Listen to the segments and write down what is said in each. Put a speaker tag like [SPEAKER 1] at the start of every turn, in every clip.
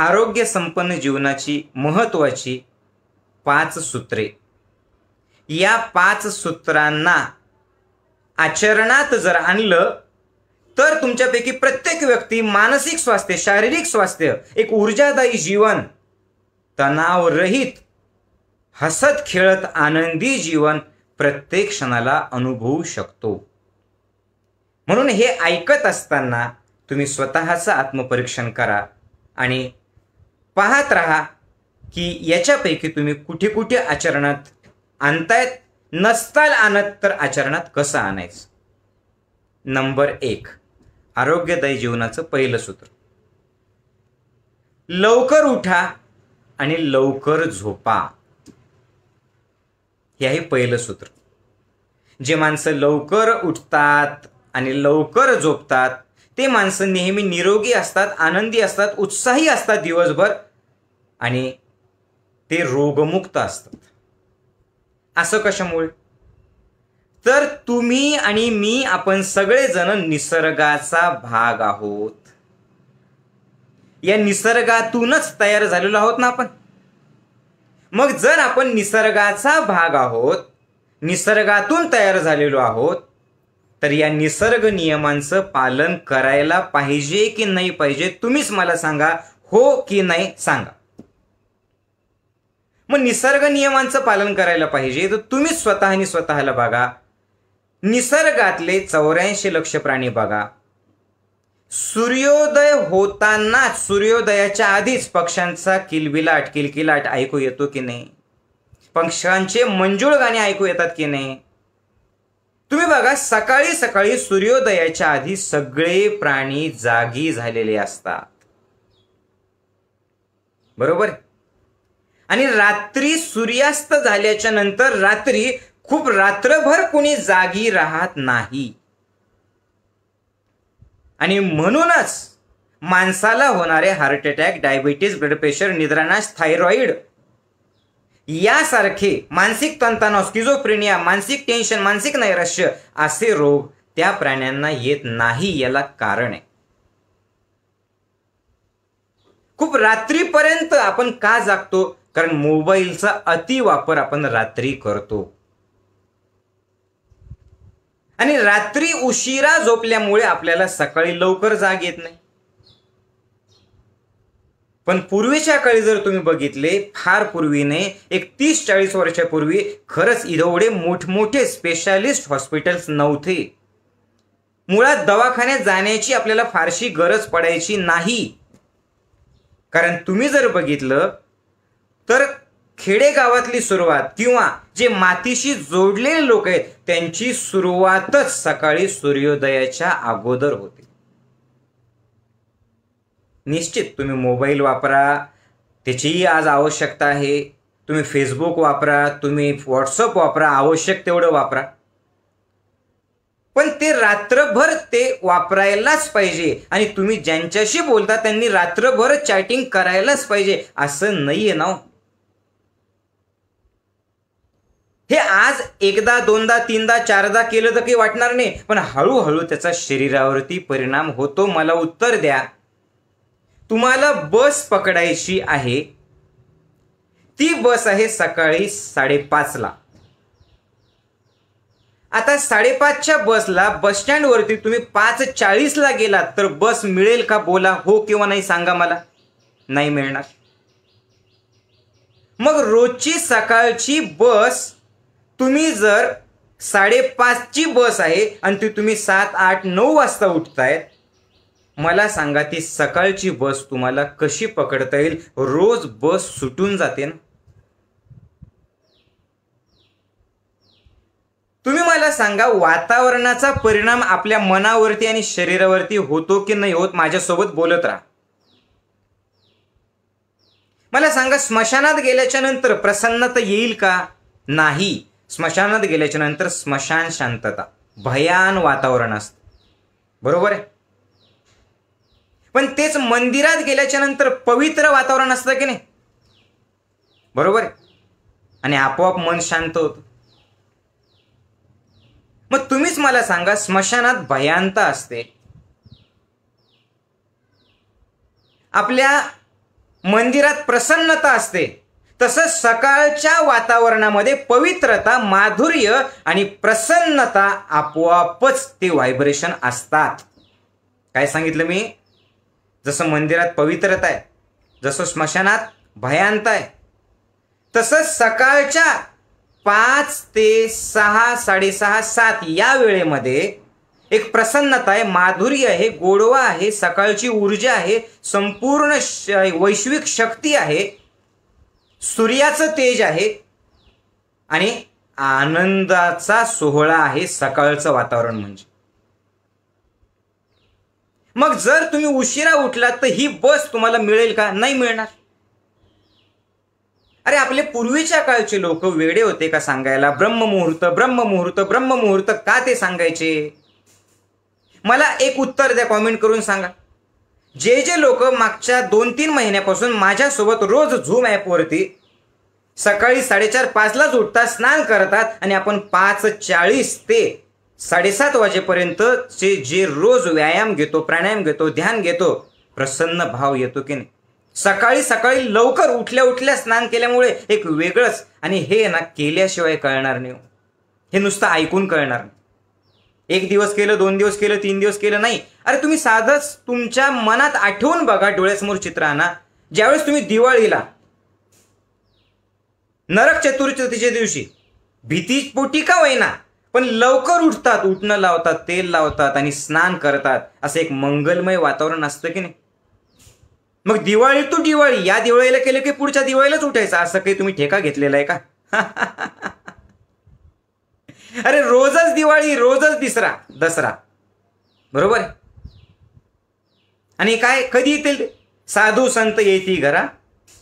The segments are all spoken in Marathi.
[SPEAKER 1] आरोग्य संपन्न जीवनाची महत्त्वाची पाच सूत्रे या पाच सूत्रांना आचरणात जर आणलं तर तुमच्यापैकी प्रत्येक व्यक्ती मानसिक स्वास्थ्य शारीरिक स्वास्थ्य एक ऊर्जादायी जीवन तणावरहित हसत खेळत आनंदी जीवन प्रत्येक क्षणाला अनुभवू शकतो म्हणून हे ऐकत असताना तुम्ही स्वतःचं आत्मपरीक्षण करा आणि पाहत राहा की याच्यापैकी तुम्ही कुठे कुठे आचरणात आणतायत नसताल आणत तर आचरणात कसं आणायचं नंबर एक आरोग्यदायी जीवनाचं पहिलं सूत्र लवकर उठा आणि लवकर झोपा हे आहे पहिलं सूत्र जे माणसं लवकर उठतात आणि लवकर झोपतात ते माणसं नेहमी निरोगी असतात आनंदी असतात उत्साही असतात दिवसभर आणि ते रोगमुक्त असतात असं कशामुळे तर तुम्ही आणि मी आपण सगळेजण निसर्गाचा भाग आहोत या निसर्गातूनच तयार झालेलो आहोत ना आपण मग जर आपण निसर्गाचा भाग आहोत निसर्गातून तयार झालेलो आहोत तर या निसर्ग नियमांचं पालन करायला पाहिजे की नाही पाहिजे तुम्हीच मला सांगा हो की नाही सांगा मग निसर्ग नियमांचं पालन करायला पाहिजे तर तुम्हीच आणि स्वतःला बघा निसर्गातले चौऱ्याऐंशी लक्ष प्राणी बघा सूर्योदय होतानाच सूर्योदयाच्या आधीच पक्ष्यांचा किलबिलाट किलकिलाट ऐकू येतो की नाही पक्ष्यांचे मंजूळ गाणे ऐकू येतात की नाही तुम्ही बघा सकाळी सकाळी सूर्योदयाच्या आधी सगळे प्राणी जागी झालेले असतात बरोबर आणि रात्री सूर्यास्त झाल्याच्या नंतर रात्री खूप रात्रभर कोणी जागी राहत नाही आणि म्हणूनच माणसाला होणारे heart attack diabetes blood pressure निद्रानाश थायरॉईड यासारखे मानसिक तंतनाव स्किझोफ्रेनिया मानसिक टेन्शन मानसिक नैराश्य असे रोग त्या प्राण्यांना येत नाही याला कारण आहे खूप रात्रीपर्यंत आपण का जागतो कारण मोबाईलचा अतिवापर आपण रात्री करतो आणि रात्री उशिरा झोपल्यामुळे आपल्याला सकाळी लवकर जाग येत नाही पण पूर्वीच्या काळी जर तुम्ही बघितले फार पूर्वीने एक तीस चाळीस वर्षापूर्वी खरंच एवढे मोठमोठे स्पेशालिस्ट हॉस्पिटल्स नव्हते मुळात दवाखान्यात जाण्याची आपल्याला फारशी गरज पडायची नाही कारण तुम्ही जर बघितलं तर खेडेगावातली सुरुवात किंवा जे मातीशी जोडलेले लोक आहेत त्यांची सुरुवातच सकाळी सूर्योदयाच्या अगोदर होते निश्चित तुम्ही मोबाईल वापरा त्याचीही आज आवश्यकता आहे तुम्ही फेसबुक वापरा तुम्ही व्हॉट्सअप वापरा आवश्यक तेवढं वापरा पण ते रात्रभर ते वापरायलाच पाहिजे आणि तुम्ही ज्यांच्याशी बोलता त्यांनी रात्रभर चॅटिंग करायलाच पाहिजे असं नाहीये ना हो. हे आज एकदा दोनदा तीनदा चारदा केलं तर काही वाटणार नाही पण हळूहळू त्याचा शरीरावरती परिणाम होतो मला उत्तर द्या तुम्हाला बस पकडायची आहे ती बस आहे सकाळी साडेपाचला आता साडेपाचच्या बसला बस स्टँडवरती तुम्ही पाच चाळीसला गेलात तर बस मिळेल का बोला हो किंवा नाही सांगा मला नाही मिळणार मग रोजची सकाळची बस तुम्ही जर साडेपाचची बस आहे आणि ती तुम्ही सात आठ नऊ वाजता उठतायत मला सांगा ती सकाळची बस तुम्हाला कशी पकडता येईल रोज बस सुटून जाते ना तुम्ही मला सांगा वातावरणाचा परिणाम आपल्या मनावरती आणि शरीरावरती होतो की नाही होत माझ्यासोबत बोलत राहा मला सांगा स्मशानात गेल्याच्या नंतर प्रसन्नता येईल का नाही स्मशानात गेल्याच्या नंतर स्मशान शांतता भयान वातावरण असत बरोबर आहे पण तेच मंदिरात गेल्याच्या नंतर पवित्र वातावरण असतं की नाही बरोबर आहे आणि आपोआप मन शांत होतं मग तुम्हीच मला सांगा स्मशानात भयांत असते आपल्या मंदिरात प्रसन्नता असते तसंच सकाळच्या वातावरणामध्ये पवित्रता माधुर्य आणि प्रसन्नता आपोआपच ते व्हायब्रेशन असतात काय सांगितलं मी जसं मंदिरात पवित्रता आहे जसं स्मशानात भयांत आहे तसं सकाळच्या पाच ते सहा साडेसहा सात या वेळेमध्ये एक प्रसन्नता आहे माधुरी आहे गोडवा आहे सकाळची ऊर्जा आहे संपूर्ण वैश्विक शक्ती आहे सूर्याचं तेज आहे आणि आनंदाचा सोहळा आहे सकाळचं वातावरण म्हणजे मग जर तुम्ही उशिरा उठलात तर ही बस तुम्हाला मिळेल का नाही मिळणार अरे आपले पूर्वीच्या काळचे लोक वेडे होते का सांगायला ब्रह्ममुहूर्त ब्रह्ममुहूर्त ब्रह्ममुहूर्त का ते सांगायचे मला एक उत्तर द्या कॉमेंट करून सांगा जे जे लोक मागच्या दोन तीन महिन्यापासून माझ्यासोबत रोज झूम ॲपवरती सकाळी साडेचार पाचलाच उठतात स्नान करतात आणि आपण पाच चाळीस ते साडेसात वाजेपर्यंतचे जे रोज व्यायाम घेतो प्राणायाम घेतो ध्यान घेतो प्रसन्न भाव येतो की नाही सकाळी सकाळी लवकर उठल्या उठल्या स्नान केल्यामुळे एक वेगळंच आणि हे ना केल्याशिवाय कळणार नाही हो. हे नुसतं ऐकून कळणार नाही एक दिवस केलं दोन दिवस केलं तीन दिवस केलं नाही अरे तुम्ही साधच तुमच्या मनात आठवून बघा डोळ्यासमोर चित्र आणा ज्यावेळेस तुम्ही दिवाळीला नरक चतुर्थीच्या दिवशी भीती पोटी का होईना पण लवकर उठतात उठणं लावतात तेल लावतात आणि स्नान करतात असं एक मंगलमय वातावरण असतं की नाही मग दिवाळी तू दिवाळी या दिवाळीला केलं की पुढच्या दिवाळीलाच उठायचं असं काही तुम्ही ठेका घेतलेला आहे का अरे रोजच दिवाळी रोजच दिसरा दसरा बरोबर आणि काय कधी येतील साधू संत येती घरा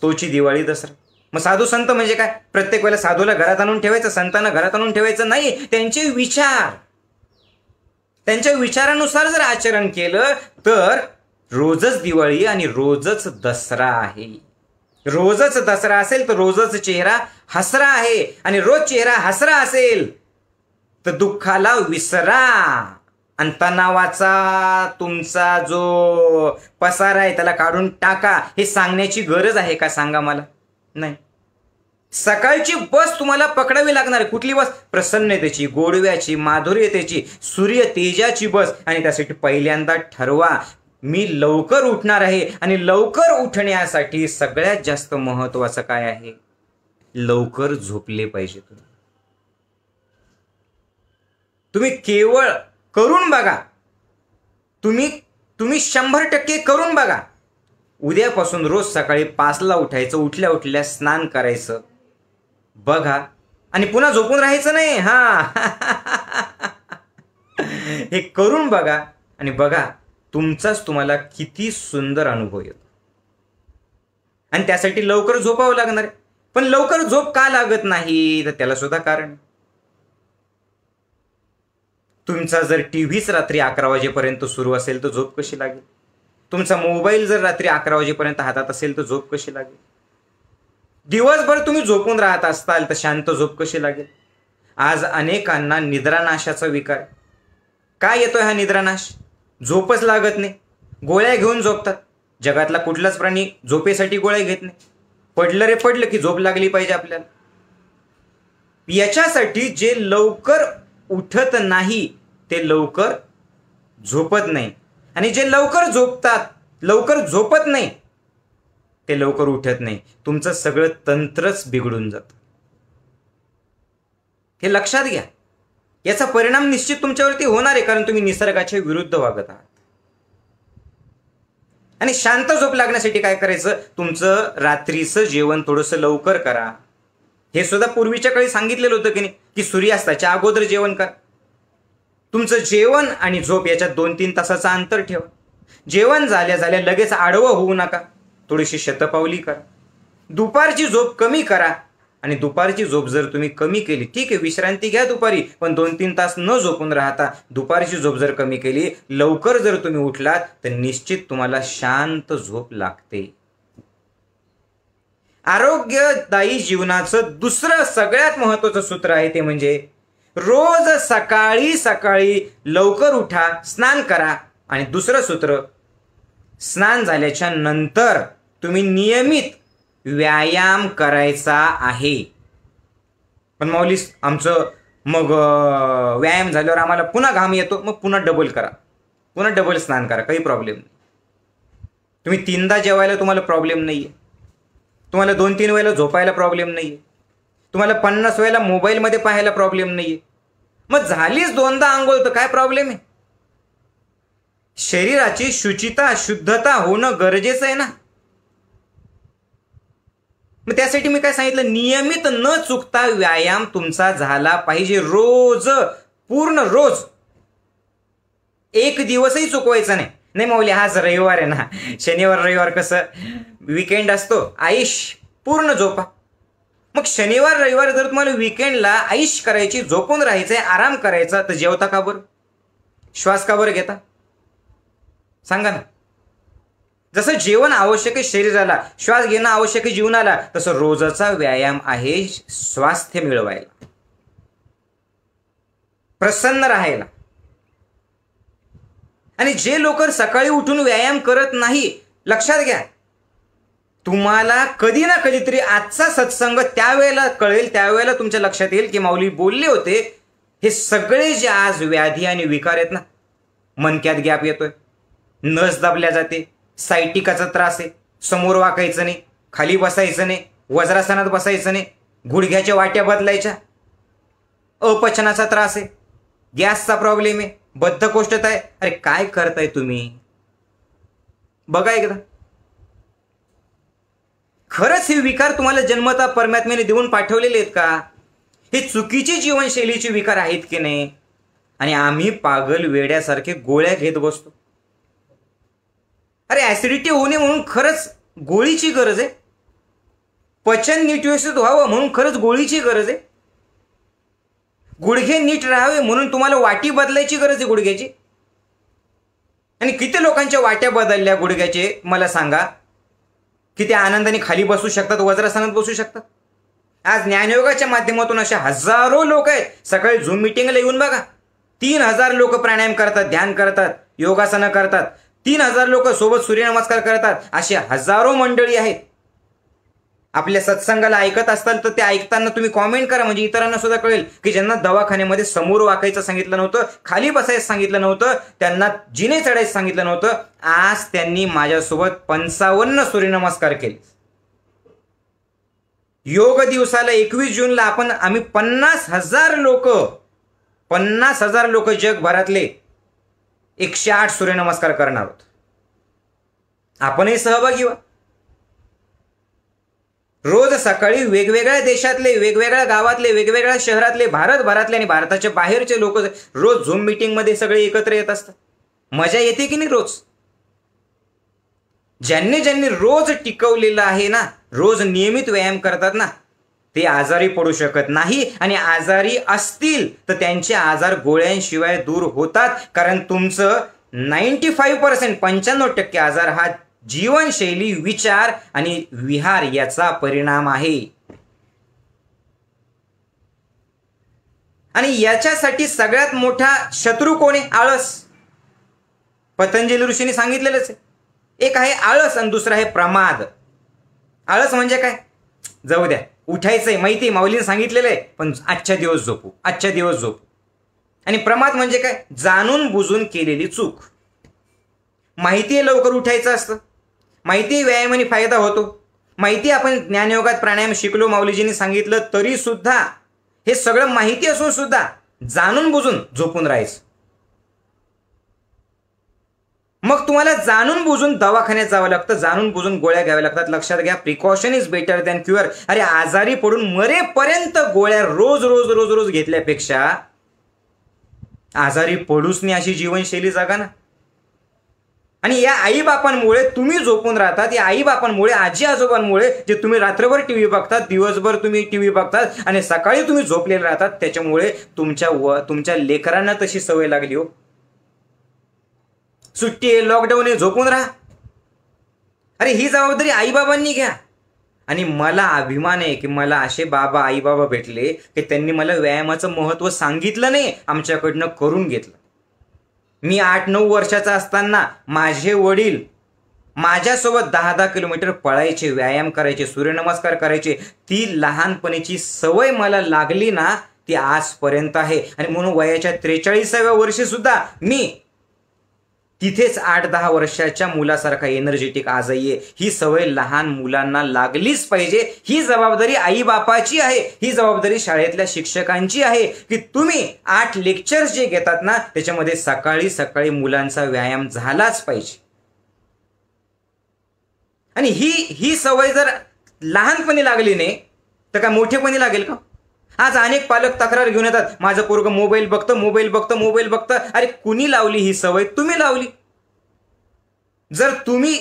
[SPEAKER 1] तोची दिवाळी दसरा मग साधू संत म्हणजे काय प्रत्येक वेळेला साधूला घरात आणून ठेवायचं संतांना घरात आणून ठेवायचं नाही त्यांचे विचार त्यांच्या विचारानुसार जर आचरण केलं तर रोजच दिवाळी आणि रोजच दसरा आहे रोजच दसरा असेल तर रोजच चेहरा हसरा आहे आणि रोज चेहरा हसरा असेल तर दुःखाला विसरा आणि तणावाचा तुमचा जो पसारा आहे त्याला काढून टाका हे सांगण्याची गरज आहे का सांगा मला नाही सकाळची बस तुम्हाला पकडावी लागणार आहे कुठली बस प्रसन्नतेची गोडव्याची माधुर्यतेची सूर्य तेजाची बस आणि त्यासाठी पहिल्यांदा ठरवा मी लवकर उठणार आहे आणि लवकर उठण्यासाठी सगळ्यात जास्त महत्वाचं काय आहे लवकर झोपले पाहिजे तुम्ही तुम्ही केवळ करून बघा तुम्ही तुम्ही शंभर टक्के करून बघा उद्यापासून रोज सकाळी पाचला उठायचं उठल्या उठल्या स्नान करायचं बघा आणि पुन्हा झोपून राहायचं नाही हा हे करून बघा आणि बघा तुमचाच तुम्हाला किती सुंदर अनुभव येतो आणि त्यासाठी लवकर झोपावं लागणार पण लवकर झोप का लागत नाही तर त्याला सुद्धा कारण तुमचा जर टी व्हीच रात्री अकरा वाजेपर्यंत सुरू असेल तर झोप कशी लागेल तुमचा मोबाईल जर रात्री अकरा वाजेपर्यंत हातात असेल तर झोप कशी लागेल दिवसभर तुम्ही झोपून राहत असताल तर शांत झोप कशी लागेल आज अनेकांना निद्रानाशाचा विकार काय येतोय हा निद्रानाश झोपच लागत नाही गोळ्या घेऊन झोपतात जगातला कुठलाच प्राणी झोपेसाठी गोळ्या घेत नाही पडलं रे पडलं की झोप लागली पाहिजे आपल्याला याच्यासाठी जे लवकर उठत नाही ते लवकर झोपत नाही आणि जे लवकर झोपतात लवकर झोपत नाही ते लवकर उठत नाही तुमचं सगळं तंत्रच बिघडून जातं हे लक्षात घ्या याचा परिणाम निश्चित तुमच्यावरती होणार आहे कारण तुम्ही निसर्गाच्या विरुद्ध वागत आहात आणि शांत झोप लागण्यासाठी काय करायचं तुमचं रात्रीचं जेवण थोडंसं लवकर करा हे सुद्धा पूर्वीच्या काळी सांगितलेलं होतं की नाही की सूर्यास्ताच्या अगोदर जेवण करा तुमचं जेवण आणि झोप याच्यात दोन तीन तासाचा अंतर ठेवा जेवण झाल्या झाल्या लगेच आडवं होऊ नका थोडीशी शतपावली करा दुपारची झोप कमी करा आणि दुपारची झोप जर तुम्ही कमी केली ठीक आहे विश्रांती घ्या दुपारी पण दोन तीन तास न झोपून राहता दुपारची झोप जर कमी केली लवकर जर तुम्ही उठलात तर निश्चित तुम्हाला शांत झोप लागते आरोग्यदायी जीवनाचं दुसरं सगळ्यात महत्वाचं सूत्र आहे ते म्हणजे रोज सकाळी सकाळी लवकर उठा स्नान करा आणि दुसरं सूत्र स्नान झाल्याच्या नंतर तुम्ही नियमित व्यायाम करायचा आहे पण माऊली आमचं मग व्यायाम झाल्यावर आम्हाला पुन्हा घाम येतो मग पुन्हा डबल करा पुन्हा डबल स्नान करा काही प्रॉब्लेम नाही तुम्ही तीनदा जेवायला तुम्हाला प्रॉब्लेम नाही आहे तुम्हाला दोन तीन वेळेला झोपायला प्रॉब्लेम नाही आहे तुम्हाला पन्नास वेळेला मोबाईलमध्ये पाहायला प्रॉब्लेम नाही आहे मग झालीच दोनदा आंघोळ तर काय प्रॉब्लेम आहे शरीराची शुचिता शुद्धता होणं गरजेचं आहे ना मग त्यासाठी मी काय सांगितलं नियमित न चुकता व्यायाम तुमचा झाला पाहिजे रोज पूर्ण रोज एक दिवसही चुकवायचा नाही नाही माऊली आज रविवार आहे ना शनिवार रविवार कसं विकेंड असतो आईश पूर्ण झोपा मग शनिवार रविवार जर तुम्हाला विकेंडला आईश करायची झोपून राहायचंय आराम करायचा तर जेवता का बरं श्वास का बरं घेता सांगा ना जसं जेवण आवश्यक आहे शरीराला श्वास घेणं आवश्यक आहे जीवनाला तसं रोजचा व्यायाम आहे स्वास्थ्य मिळवायला प्रसन्न राहायला आणि जे लोक सकाळी उठून व्यायाम करत नाही लक्षात घ्या तुम्हाला कधी ना कधीतरी आजचा सत्संग त्यावेळेला कळेल त्यावेळेला तुमच्या लक्षात येईल की माऊली बोलले होते हे सगळे जे आज व्याधी आणि विकार आहेत ना मनक्यात गॅप येतोय नस दाबल्या जाते सायटिकाचा त्रास आहे समोर वाकायचं नाही खाली बसायचं नाही वज्रासनात बसायचं नाही गुडघ्याच्या वाट्या बदलायच्या अपचनाचा त्रास आहे गॅसचा प्रॉब्लेम आहे बद्धकोष्ठता आहे अरे काय करताय तुम्ही बघा एकदा खरंच हे विकार तुम्हाला जन्मता परमात्म्याने देऊन पाठवलेले आहेत का हे चुकीचे जीवनशैलीचे विकार आहेत की नाही आणि आम्ही पागल वेड्यासारखे गोळ्या घेत बसतो अरे ऍसिडिटी होणे म्हणून खरंच गोळीची गरज आहे पचन नीट व्यवस्थित व्हावं म्हणून खरंच गोळीची गरज आहे गुडघे नीट राहावे म्हणून तुम्हाला वाटी बदलायची गरज आहे गुडघ्याची आणि किती लोकांच्या वाट्या बदलल्या गुडघ्याचे मला सांगा की त्या आनंदाने खाली बसू शकतात वज्रासनात बसू शकतात आज ज्ञानयोगाच्या माध्यमातून असे हजारो लोक आहेत सकाळी झूम मिटिंगला येऊन बघा तीन हजार लोक प्राणायाम करतात ध्यान करतात योगासनं करतात तीन हजार लोक सोबत सूर्यनमस्कार करतात असे हजारो मंडळी आहेत आपल्या सत्संगाला ऐकत असाल तर ते ऐकताना तुम्ही कॉमेंट करा म्हणजे इतरांना सुद्धा कळेल की ज्यांना दवाखान्यामध्ये समोर वाकायचं सांगितलं नव्हतं खाली बसायचं सांगितलं नव्हतं त्यांना जिने चढायचं सांगितलं नव्हतं आज त्यांनी माझ्यासोबत पंचावन्न सूर्यनमस्कार केले योग दिवसाला एकवीस जूनला आपण आम्ही पन्नास हजार लोक पन्नास हजार लोक जगभरातले एकशे आठ सूर्यनमस्कार करणार आहोत आपणही सहभागी व्हा रोज सकाळी वेगवेगळ्या देशातले वेगवेगळ्या गावातले वेगवेगळ्या शहरातले भारतभरातले आणि भारताच्या बाहेरचे लोक रोज झूम मिटिंगमध्ये सगळे एकत्र येत असतात मजा येते की नाही रोज ज्यांनी ज्यांनी रोज टिकवलेलं आहे ना रोज नियमित व्यायाम करतात ना ते आजारी पडू शकत नाही आणि आजारी असतील तर त्यांचे आजार गोळ्यांशिवाय दूर होतात कारण तुमचं नाईन्टी फाईव्ह पर्सेंट पंच्याण्णव टक्के आजार हा जीवनशैली विचार आणि विहार याचा परिणाम आहे आणि याच्यासाठी सगळ्यात मोठा शत्रू कोण आहे आळस पतंजली ऋषीने सांगितलेलंच आहे एक आहे आळस आणि दुसरं आहे प्रमाद आळस म्हणजे काय जाऊ द्या उठायचंय माहिती माऊलीने सांगितलेलं आहे पण आजच्या दिवस झोपू आजच्या दिवस झोपू आणि प्रमाद म्हणजे काय जाणून बुजून केलेली चूक माहिती आहे लवकर उठायचं असतं माहिती व्यायामाने फायदा होतो माहिती आपण ज्ञानयोगात प्राणायाम शिकलो माऊलीजींनी सांगितलं तरी सुद्धा हे सगळं माहिती असून सुद्धा जाणून बुजून झोपून राहायचं मग तुम्हाला जाणून बुजून दवाखान्यात जावं लागतं जाणून बुजून गोळ्या घ्याव्या लागतात लक्षात घ्या precaution is better than cure अरे आजारी पडून मरेपर्यंत गोळ्या रोज रोज रोज रोज घेतल्यापेक्षा आजारी पडूच नाही अशी जीवनशैली जागा ना आणि या आईबापांमुळे तुम्ही झोपून राहतात या आईबापांमुळे आजी आजोबांमुळे जे तुम्ही रात्रभर टी व्ही बघतात दिवसभर तुम्ही टी व्ही बघतात आणि सकाळी तुम्ही झोपलेले राहतात त्याच्यामुळे तुमच्या व तुमच्या लेकरांना तशी सवय लागली हो सुट्टी आहे लॉकडाऊन आहे झोपून राहा अरे ही जबाबदारी आईबाबांनी घ्या आणि मला अभिमान आहे की मला असे बाबा आईबाबा भेटले की त्यांनी मला व्यायामाचं महत्त्व सांगितलं नाही आमच्याकडनं करून घेतलं मी आठ नऊ वर्षाचा असताना माझे वडील माझ्यासोबत दहा दहा किलोमीटर पळायचे व्यायाम करायचे सूर्यनमस्कार करायचे ती लहानपणीची सवय मला लागली ना ती आजपर्यंत आहे आणि म्हणून वयाच्या त्रेचाळीसाव्या वर्षी सुद्धा मी तिथेच आठ दहा वर्षाच्या मुलासारखा एनर्जेटिक आजही आहे ही सवय लहान मुलांना लागलीच पाहिजे ही जबाबदारी आई बापाची आहे ही जबाबदारी शाळेतल्या शिक्षकांची आहे की तुम्ही आठ लेक्चर्स जे घेतात ना त्याच्यामध्ये सकाळी सकाळी मुलांचा व्यायाम झालाच पाहिजे आणि ही ही सवय जर लहानपणी लागली नाही तर काय मोठेपणी लागेल का आज अनेक पालक तक्रार घेऊन येतात माझं पोरग मोबाईल बघतं मोबाईल बघतं मोबाईल बघतं अरे कुणी लावली ही सवय तुम्ही लावली जर तुम्ही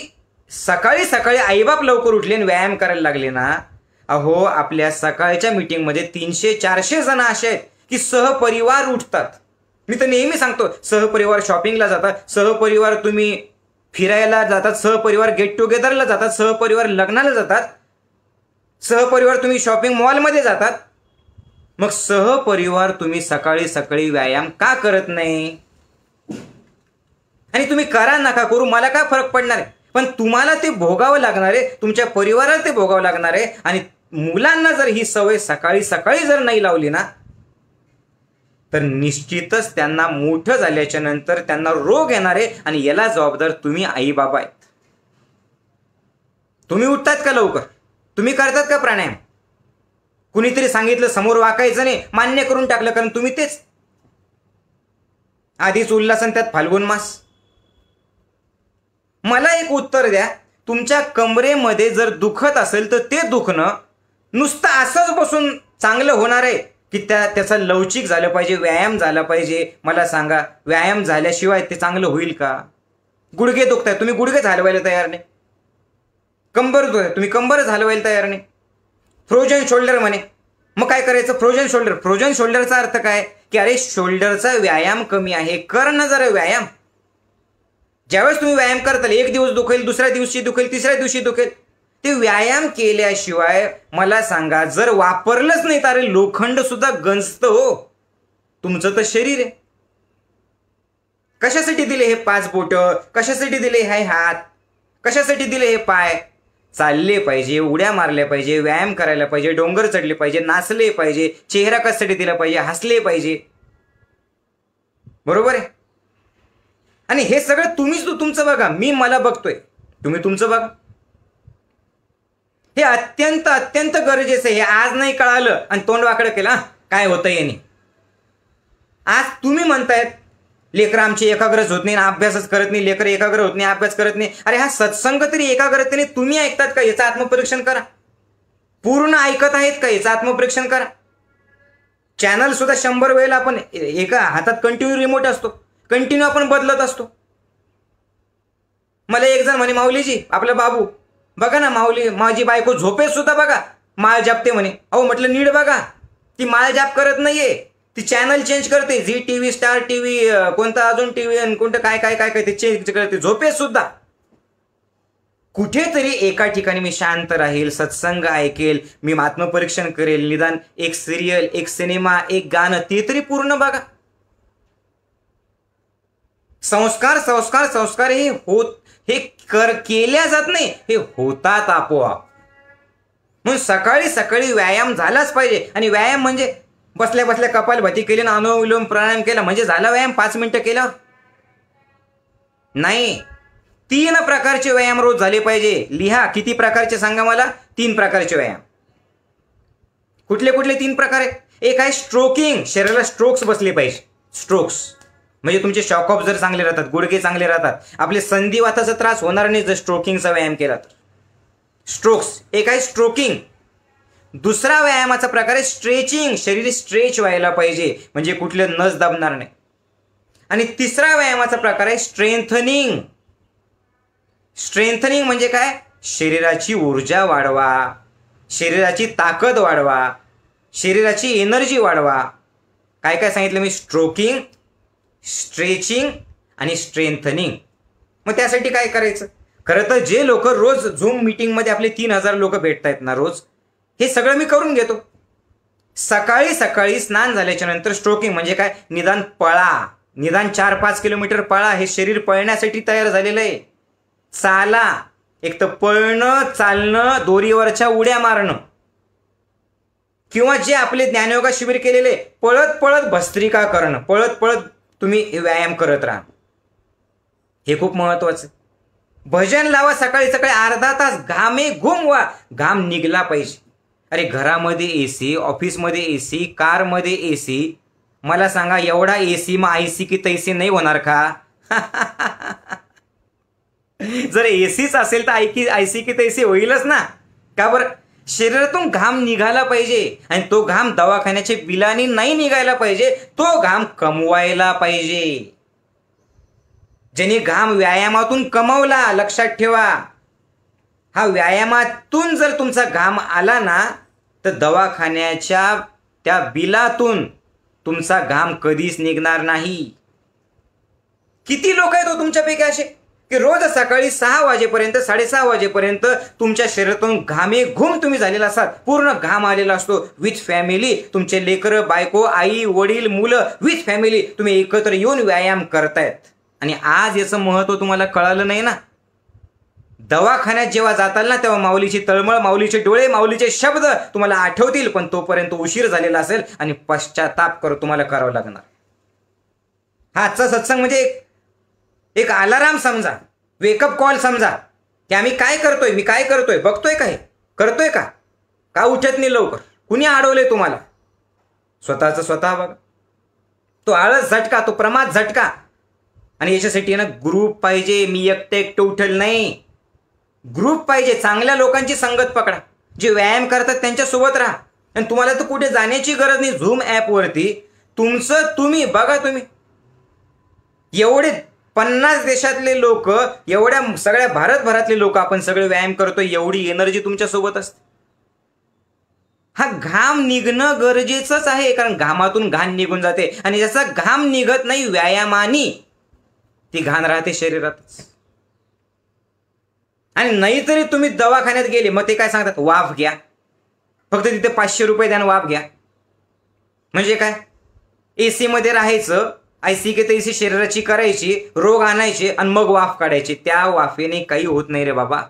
[SPEAKER 1] सकाळी सकाळी आईबाप लवकर उठले आणि व्यायाम करायला लागले ना अहो आपल्या सकाळच्या मीटिंगमध्ये तीनशे चारशे जण असे आहेत की सहपरिवार उठतात मी तर नेहमी सांगतो सहपरिवार शॉपिंगला जातात सहपरिवार तुम्ही फिरायला जातात सहपरिवार गेट टुगेदरला जातात सहपरिवार लग्नाला जातात सहपरिवार तुम्ही शॉपिंग मॉलमध्ये जातात मग सहपरिवार तुम्ही सकाळी सकाळी व्यायाम का करत नाही आणि तुम्ही करा नका करू मला काय फरक पडणार आहे पण तुम्हाला ते भोगावं लागणार आहे तुमच्या परिवाराला ते भोगावं लागणार आहे आणि मुलांना जर ही सवय सकाळी सकाळी जर नाही लावली ना तर निश्चितच त्यांना मोठं झाल्याच्या नंतर त्यांना रोग येणार आहे आणि याला जबाबदार तुम्ही आई बाबा आहेत तुम्ही उठतात का लवकर तुम्ही करतात का प्राणायाम कुणीतरी सांगितलं समोर वाकायचं नाही मान्य करून टाकलं कारण तुम्ही तेच आधीच उल्हासन त्यात फाल्गुन मास मला एक उत्तर द्या तुमच्या कमरेमध्ये जर दुखत असेल तर ते दुखणं नुसतं असंच बसून चांगलं होणार आहे की त्या त्याचा लवचिक झालं पाहिजे व्यायाम झाला पाहिजे मला सांगा व्यायाम झाल्याशिवाय ते चांगलं होईल का गुडघे दुखताय तुम्ही गुडघे झालवायला तयार नाही कंबर दुखताय तुम्ही कंबर झालवायला तयार नाही फ्रोजन शोल्डर म्हणे मग काय करायचं फ्रोजन शोल्डर फ्रोजन शोल्डरचा अर्थ काय की अरे शोल्डरचा व्यायाम कमी आहे कर ना जरा व्यायाम ज्यावेळेस तुम्ही व्यायाम करताल एक दिवस दुखेल दुसऱ्या दिवशी दुखेल तिसऱ्या दिवशी दुखेल ते व्यायाम केल्याशिवाय मला सांगा जर वापरलंच नाही तर अरे लोखंड सुद्धा गंजतं हो तुमचं तर शरीर आहे कशासाठी दिले हे पाच बोट कशासाठी दिले हे हात कशासाठी दिले हे पाय चालले पाहिजे उड्या मारल्या पाहिजे व्यायाम करायला पाहिजे डोंगर चढले पाहिजे नाचले पाहिजे चेहरा कसाठी दिला पाहिजे हसले पाहिजे बरोबर आहे आणि हे सगळं तुम्हीच तुमचं बघा मी मला बघतोय तुम्ही तुमचं बघा हे अत्यंत अत्यंत गरजेचं आहे हे आज नाही कळालं आणि तोंड वाकडं केलं काय होतं याने आज तुम्ही म्हणतायत लेकर आमचे एकाग्रच होत नाही अभ्यासच करत नाही लेकर एकाग्र होत नाही अभ्यास करत नाही अरे हा सत्संग तरी एकाग्रतेने तुम्ही ऐकतात का याचं आत्मपरीक्षण करा पूर्ण ऐकत आहेत का याचं आत्मपरीक्षण करा चॅनल सुद्धा शंभर वेळेला आपण एका हातात कंटिन्यू रिमोट असतो कंटिन्यू आपण बदलत असतो मला एक जण म्हणे माऊलीजी आपला बाबू बघा ना माऊली माझी बायको झोपेत सुद्धा बघा माळ जापते म्हणे अहो म्हटलं नीड बघा ती माळ जाप करत नाहीये ती चॅनल चेंज करते Zee T V Star TV कोणता अजून टी व्ही कोणतं काय काय काय काय ते चेंज करते झोपे सुद्धा कुठेतरी एका ठिकाणी मी शांत राहील सत्संग ऐकेल मी आत्मपरीक्षण करेल निदान एक सिरियल एक सिनेमा एक गाणं ते तरी पूर्ण बघा संस्कार संस्कार संस्कार हे होत हे कर केल्या जात नाही हे होतात आपोआप म्हणून सकाळी सकाळी व्यायाम झालाच पाहिजे आणि व्यायाम म्हणजे बसल्या बसल्या कपाल भती केली ना अनुलोम प्राणायाम केला म्हणजे झाला व्यायाम पाच मिनिटं केलं नाही तीन प्रकारचे व्यायाम रोज झाले पाहिजे लिहा किती प्रकारचे सांगा मला तीन प्रकारचे व्यायाम कुठले कुठले तीन प्रकार आहेत एक आहे स्ट्रोकिंग शरीराला स्ट्रोक्स बसले पाहिजे स्ट्रोक्स म्हणजे तुमचे शॉक ऑफ जर चांगले राहतात गुडघे चांगले राहतात आपले संधिवाताचा त्रास होणार नाही जर स्ट्रोकिंगचा व्यायाम केला स्ट्रोक्स एक आहे स्ट्रोकिंग दुसरा व्यायामाचा प्रकार आहे स्ट्रेचिंग शरीर स्ट्रेच व्हायला पाहिजे म्हणजे कुठले नस दाबणार नाही आणि तिसरा व्यायामाचा प्रकार आहे स्ट्रेंथनिंग स्ट्रेंथनिंग म्हणजे काय शरीराची ऊर्जा वाढवा शरीराची ताकद वाढवा शरीराची एनर्जी वाढवा काय काय सांगितलं मी स्ट्रोकिंग स्ट्रेचिंग आणि स्ट्रेंथनिंग मग त्यासाठी काय करायचं खरं तर जे लोक रोज झूम मिटिंगमध्ये आपले तीन हजार लोक भेटत आहेत ना रोज हे सगळं मी करून घेतो सकाळी सकाळी स्नान झाल्याच्या नंतर स्ट्रोकिंग म्हणजे काय निदान पळा निदान चार पाच किलोमीटर पळा हे शरीर पळण्यासाठी तयार झालेलं आहे चाला एक तर पळणं चालणं दोरीवरच्या उड्या मारणं किंवा जे आपले ज्ञानयोगा शिबिर केलेले पळत पळत भस्त्रिका करणं पळत पळत तुम्ही व्यायाम करत राहा हे खूप महत्वाचं भजन लावा सकाळी सकाळी अर्धा तास घामे घुमवा घाम निघला पाहिजे अरे घरामध्ये ए सी ऑफिसमध्ये ए सी कारमध्ये ए सी मला सांगा एवढा ए सी मग आय सी की तैसी नाही होणार का जर ए सीच असेल तर आयकी की आय सी की तैसी होईलच ना का बरं शरीरातून घाम निघाला पाहिजे आणि तो घाम दवाखान्याच्या बिलाने नाही निघायला पाहिजे तो घाम कमवायला पाहिजे ज्यांनी घाम व्यायामातून कमवला लक्षात ठेवा हा व्यायामातून जर तुमचा घाम आला ना तर दवाखान्याच्या त्या बिलातून तुमचा घाम कधीच निघणार नाही किती लोक आहेत हो तुमच्यापैकी असे की रोज सकाळी सहा वाजेपर्यंत साडेसहा वाजेपर्यंत तुमच्या शरीरातून घामे घुम तुम्ही झालेला असाल पूर्ण घाम आलेला असतो विथ फॅमिली तुमचे लेकर बायको आई वडील मुलं विथ फॅमिली तुम्ही एकत्र येऊन व्यायाम करतायत आणि आज याचं महत्व तुम्हाला कळालं नाही ना दवाखान्यात जेव्हा जाताल ना तेव्हा माऊलीची तळमळ माऊलीचे डोळे माऊलीचे शब्द तुम्हाला आठवतील पण तोपर्यंत उशीर झालेला असेल आणि पश्चाताप कर तुम्हाला करावं लागणार हा आजचा सत्संग म्हणजे एक एक अलाराम समजा वेकअप कॉल समजा की आम्ही काय करतोय मी काय करतोय बघतोय काय करतोय का का उठत नाही लवकर कुणी आडवले तुम्हाला स्वतःचं स्वतः बघा तो आळस झटका तो प्रमाद झटका आणि याच्यासाठी ना ग्रुप पाहिजे मी एकटे एकटं उठल नाही ग्रुप पाहिजे चांगल्या लोकांची संगत पकडा जे व्यायाम करतात त्यांच्यासोबत राहा आणि तुम्हाला तर कुठे जाण्याची गरज नाही झूम ॲपवरती तुमचं तुम्ही बघा तुम्ही एवढे पन्नास देशातले लोक एवढ्या सगळ्या भारतभरातले लोक आपण सगळे व्यायाम करतो एवढी एनर्जी तुमच्यासोबत असते हा घाम निघणं गरजेचंच आहे कारण घामातून घाण निघून जाते आणि जसा घाम निघत नाही व्यायामानी ती घाण राहते शरीरातच आणि नाहीतरी तुम्ही दवाखान्यात गेले मग ते काय सांगतात वाफ घ्या फक्त तिथे पाचशे रुपये द्या वाफ घ्या म्हणजे काय ए मध्ये राहायचं आय सी के तैसी शरीराची करायची रोग आणायचे आणि मग वाफ काढायची त्या वाफेने काही होत नाही रे बाबा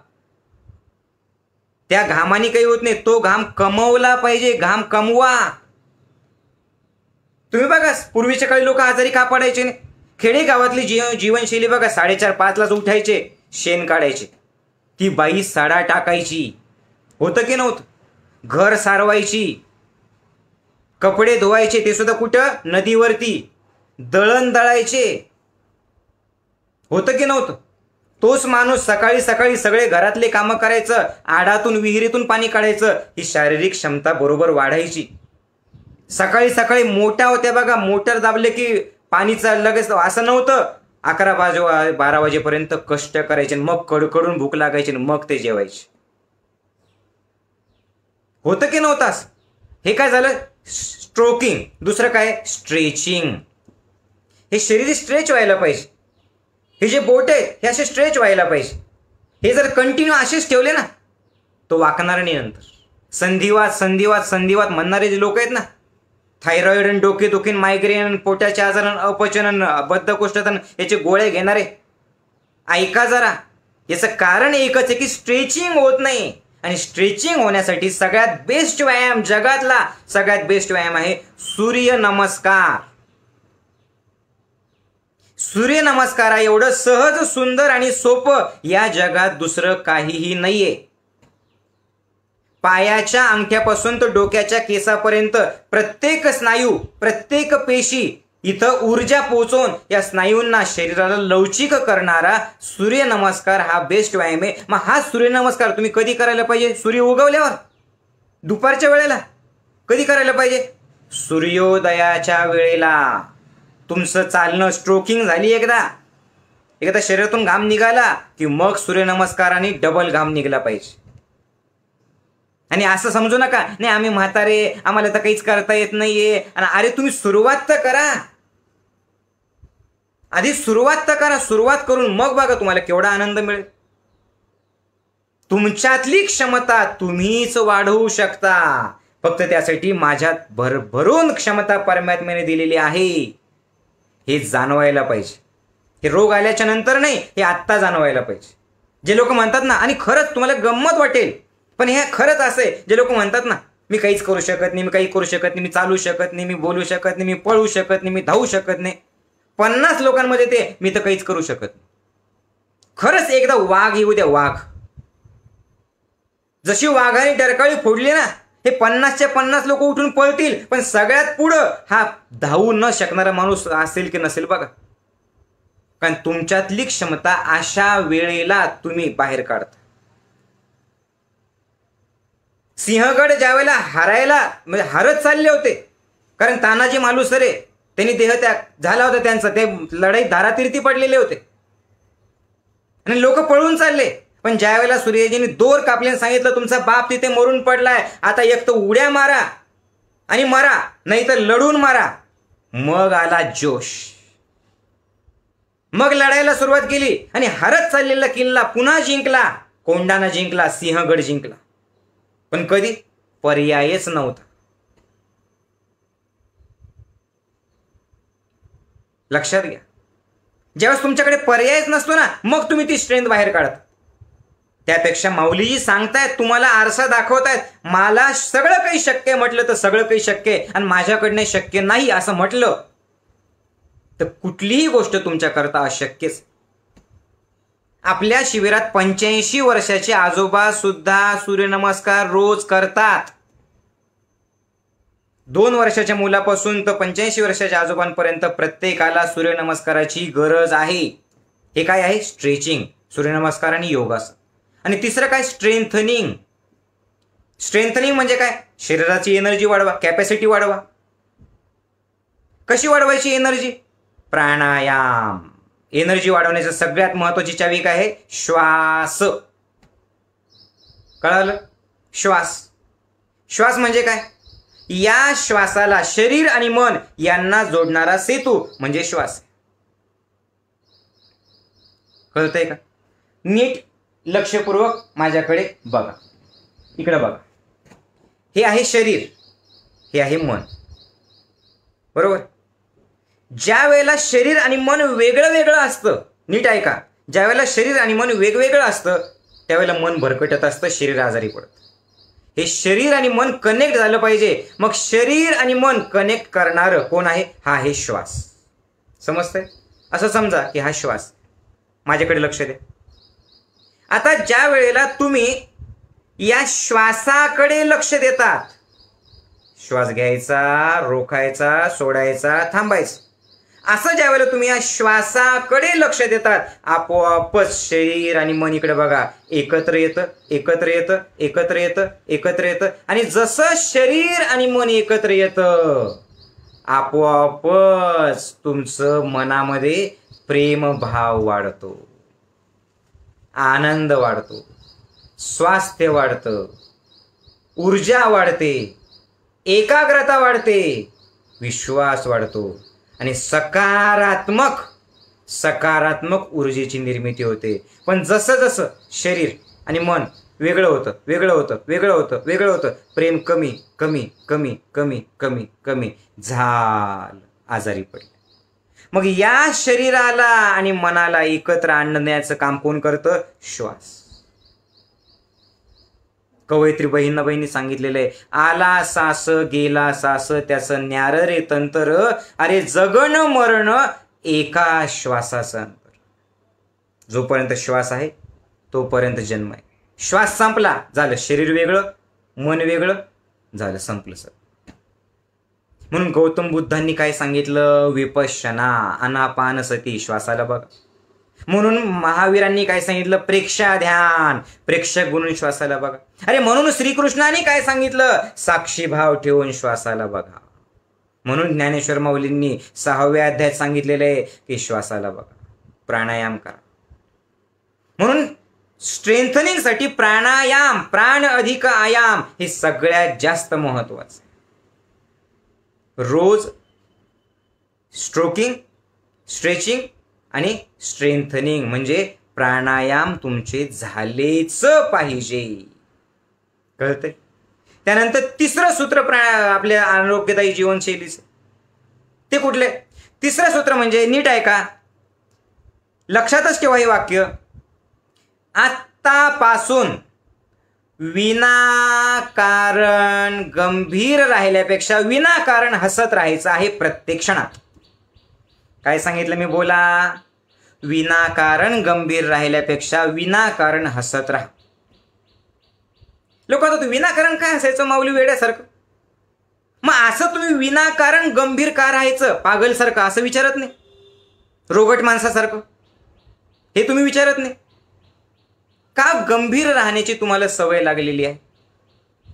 [SPEAKER 1] त्या घामाने काही होत नाही तो घाम कमवला पाहिजे घाम कमवा तुम्ही बघा पूर्वीच्या काही लोक आजारी का पडायचे गावातली जीव जीवनशैली बघा साडेचार पाचलाच उठायचे शेण काढायचे ती बाई साडा टाकायची होतं की नव्हतं घर सारवायची कपडे धुवायचे ते सुद्धा कुठं नदीवरती दळण दळायचे होतं की नव्हतं तोच माणूस सकाळी सकाळी सगळे घरातले कामं करायचं आडातून विहिरीतून पाणी काढायचं ही शारीरिक क्षमता बरोबर वाढायची सकाळी सकाळी मोठ्या होत्या बघा मोटर दाबले की पाणीचं लगेच असं नव्हतं अकरा बाजू बारा वाजेपर्यंत कष्ट करायचे मग कडकडून भूक लागायची मग ते जेवायचे होतं की नव्हतास हे काय झालं स्ट्रोकिंग दुसरं काय स्ट्रेचिंग हे शरीर स्ट्रेच व्हायला पाहिजे हे जे बोट आहेत हे असे स्ट्रेच व्हायला पाहिजे हे जर कंटिन्यू असेच ठेवले ना तो वाकणार नाही नंतर संधिवाद संधिवाद संधिवाद म्हणणारे जे लोक आहेत ना थायरॉइड आणि डोकेदुखीन मायग्रेन पोटाचे आजार अपचन बद्धकोष्ठतन याचे गोळे घेणारे ऐका जरा याचं कारण एकच आहे की स्ट्रेचिंग होत नाही आणि स्ट्रेचिंग होण्यासाठी सगळ्यात बेस्ट व्यायाम जगातला सगळ्यात बेस्ट व्यायाम आहे सूर्यनमस्कार नमस्कार एवढं सहज सुंदर आणि सोपं या जगात दुसरं काहीही नाहीये पायाच्या अंगठ्यापासून तर डोक्याच्या केसापर्यंत प्रत्येक स्नायू प्रत्येक पेशी इथं ऊर्जा पोहोचवून या स्नायूंना शरीराला लवचिक करणारा सूर्यनमस्कार हा बेस्ट व्यायाम आहे मग हा सूर्यनमस्कार तुम्ही कधी करायला पाहिजे सूर्य उगवल्यावर दुपारच्या वेळेला कधी करायला पाहिजे सूर्योदयाच्या वेळेला तुमचं चालणं स्ट्रोकिंग झाली एकदा एकदा शरीरातून घाम निघाला की मग सूर्यनमस्काराने डबल घाम निघला पाहिजे आणि असं समजू नका नाही आम्ही म्हातारे आम्हाला तर काहीच करता येत नाहीये आणि अरे तुम्ही सुरुवात तर करा आधी सुरुवात तर करा सुरुवात करून मग बघा तुम्हाला केवढा आनंद मिळेल तुमच्यातली क्षमता तुम्हीच वाढवू शकता फक्त त्यासाठी माझ्यात भरभरून क्षमता परमात्म्याने दिलेली आहे हे जाणवायला पाहिजे हे रोग आल्याच्या नंतर नाही हे आत्ता जाणवायला पाहिजे जे लोक म्हणतात ना आणि खरंच तुम्हाला गंमत वाटेल पण हे खरंच असं आहे जे लोक म्हणतात ना मी काहीच करू शकत नाही मी काही करू शकत नाही मी चालू शकत नाही मी बोलू शकत नाही मी पळू शकत नाही मी धावू शकत नाही पन्नास लोकांमध्ये ते मी तर काहीच करू शकत नाही खरंच एकदा वाघ येऊ द्या वाघ जशी वाघाने डरकाळी फोडली ना हे पन्नासच्या पन्नास लोक उठून पळतील पण सगळ्यात पुढं हा धावू न शकणारा माणूस असेल की नसेल बघा कारण तुमच्यातली क्षमता अशा वेळेला तुम्ही बाहेर काढता सिंहगड ज्यावेळेला हारायला म्हणजे हरत चालले होते कारण तानाजी मालुसरे त्यांनी देहत्याग झाला होता त्यांचा ते लढाई धारातीर्थी पडलेले होते आणि लोक पळून चालले पण ज्यावेळेला सूर्यजीने दोर कापल्याने सांगितलं तुमचा बाप तिथे मरून पडलाय आता एक तर उड्या मारा आणि मरा नाही तर लढून मारा मग आला जोश मग लढायला सुरुवात केली आणि हरत चाललेला किल्ला पुन्हा जिंकला कोंडाना जिंकला सिंहगड जिंकला पण कधी पर्यायच नव्हता लक्षात घ्या ज्यावेळेस तुमच्याकडे पर्यायच नसतो ना मग तुम्ही ती स्ट्रेंथ बाहेर काढत त्यापेक्षा माऊलीजी सांगतायत तुम्हाला आरसा दाखवतायत मला सगळं काही शक्य म्हटलं तर सगळं काही शक्य आहे आणि माझ्याकडनं शक्य नाही असं म्हटलं तर कुठलीही गोष्ट तुमच्याकरता अशक्यच आपल्या शिबिरात पंच्याऐंशी वर्षाचे आजोबा सुद्धा सूर्यनमस्कार रोज करतात दोन वर्षाच्या मुलापासून तर पंच्याऐंशी वर्षाच्या आजोबांपर्यंत प्रत्येकाला सूर्यनमस्काराची गरज आहे हे काय आहे स्ट्रेचिंग सूर्यनमस्कार आणि योगास आणि तिसरं काय स्ट्रेंथनिंग स्ट्रेंथनिंग म्हणजे काय शरीराची एनर्जी वाढवा कॅपॅसिटी वाढवा कशी वाढवायची एनर्जी प्राणायाम एनर्जी वाढवण्याचं सगळ्यात महत्वाची काय आहे श्वास कळालं श्वास श्वास म्हणजे काय या श्वासाला शरीर आणि मन यांना जोडणारा सेतू म्हणजे श्वास कळतंय का नीट लक्षपूर्वक माझ्याकडे बघा इकडं बघा हे आहे शरीर हे आहे मन बरोबर ज्या वेळेला शरीर आणि मन वेगळं वेगळं असतं नीट ऐका ज्या वेळेला शरीर आणि मन वेगवेगळं असतं त्यावेळेला मन भरकटत असतं शरीर आजारी पडत हे शरीर आणि मन कनेक्ट झालं पाहिजे मग शरीर आणि मन कनेक्ट करणारं कोण आहे हा आहे श्वास समजतंय असं समजा की हा श्वास माझ्याकडे लक्ष दे आता ज्या वेळेला तुम्ही या श्वासाकडे लक्ष देतात श्वास घ्यायचा रोखायचा सोडायचा थांबायचं असं वेळेला तुम्ही या श्वासाकडे लक्ष देतात आपोआपच शरीर आणि मन इकडे बघा एकत्र येतं एकत्र येतं एकत्र येतं एकत्र येतं आणि जसं शरीर आणि मन एकत्र येतं आपोआपच तुमचं मनामध्ये प्रेमभाव वाढतो आनंद वाढतो स्वास्थ्य वाढतं ऊर्जा वाढते एकाग्रता वाढते विश्वास वाढतो आणि सकारात्मक सकारात्मक ऊर्जेची निर्मिती होते पण जसं जसं शरीर आणि मन वेगळं होतं वेगळं होतं वेगळं होतं वेगळं होतं प्रेम कमी कमी कमी कमी कमी कमी झाल आजारी पडले मग या शरीराला आणि मनाला एकत्र आणण्याचं काम कोण करतं श्वास कवयित्री बहिणी सांगितलेलं आहे आला सास गेला सास त्याचं न्यार रे तंतर अरे जगण मरण एका श्वासाचं अंतर जोपर्यंत श्वास आहे तोपर्यंत जन्म आहे श्वास संपला झालं शरीर वेगळं मन वेगळं झालं संपलं सर म्हणून गौतम बुद्धांनी काय सांगितलं विपशना अनापान सती श्वासाला बघा म्हणून महावीरांनी काय सांगितलं प्रेक्षा ध्यान प्रेक्षक गुण श्वासाला बघा अरे म्हणून श्रीकृष्णाने काय सांगितलं साक्षी भाव ठेवून श्वासाला बघा म्हणून ज्ञानेश्वर माऊलींनी सहाव्या अध्यायात सांगितलेलं आहे की श्वासाला बघा प्राणायाम करा म्हणून स्ट्रेंथनिंगसाठी प्राणायाम प्राण अधिक आयाम हे सगळ्यात जास्त महत्वाचं रोज स्ट्रोकिंग स्ट्रेचिंग आणि स्ट्रेंथनिंग म्हणजे प्राणायाम तुमचे झालेच पाहिजे कळतंय त्यानंतर तिसरं सूत्र प्राणा आपल्या आरोग्यदायी जीवनशैलीचं ते कुठले तिसरं सूत्र म्हणजे नीट आहे का लक्षातच ठेवा हे वाक्य आत्तापासून विनाकारण गंभीर राहिल्यापेक्षा विनाकारण हसत राहायचं आहे प्रत्येक क्षणात काय सांगितलं मी बोला विनाकारण गंभीर राहिल्यापेक्षा विनाकारण हसत राहा लोक आता विनाकारण काय हसायचं माऊली वेड्यासारखं मग असं तुम्ही विनाकारण गंभीर का राहायचं पागलसारखं असं विचारत नाही रोगट माणसासारखं हे तुम्ही विचारत नाही का गंभीर राहण्याची तुम्हाला सवय लागलेली आहे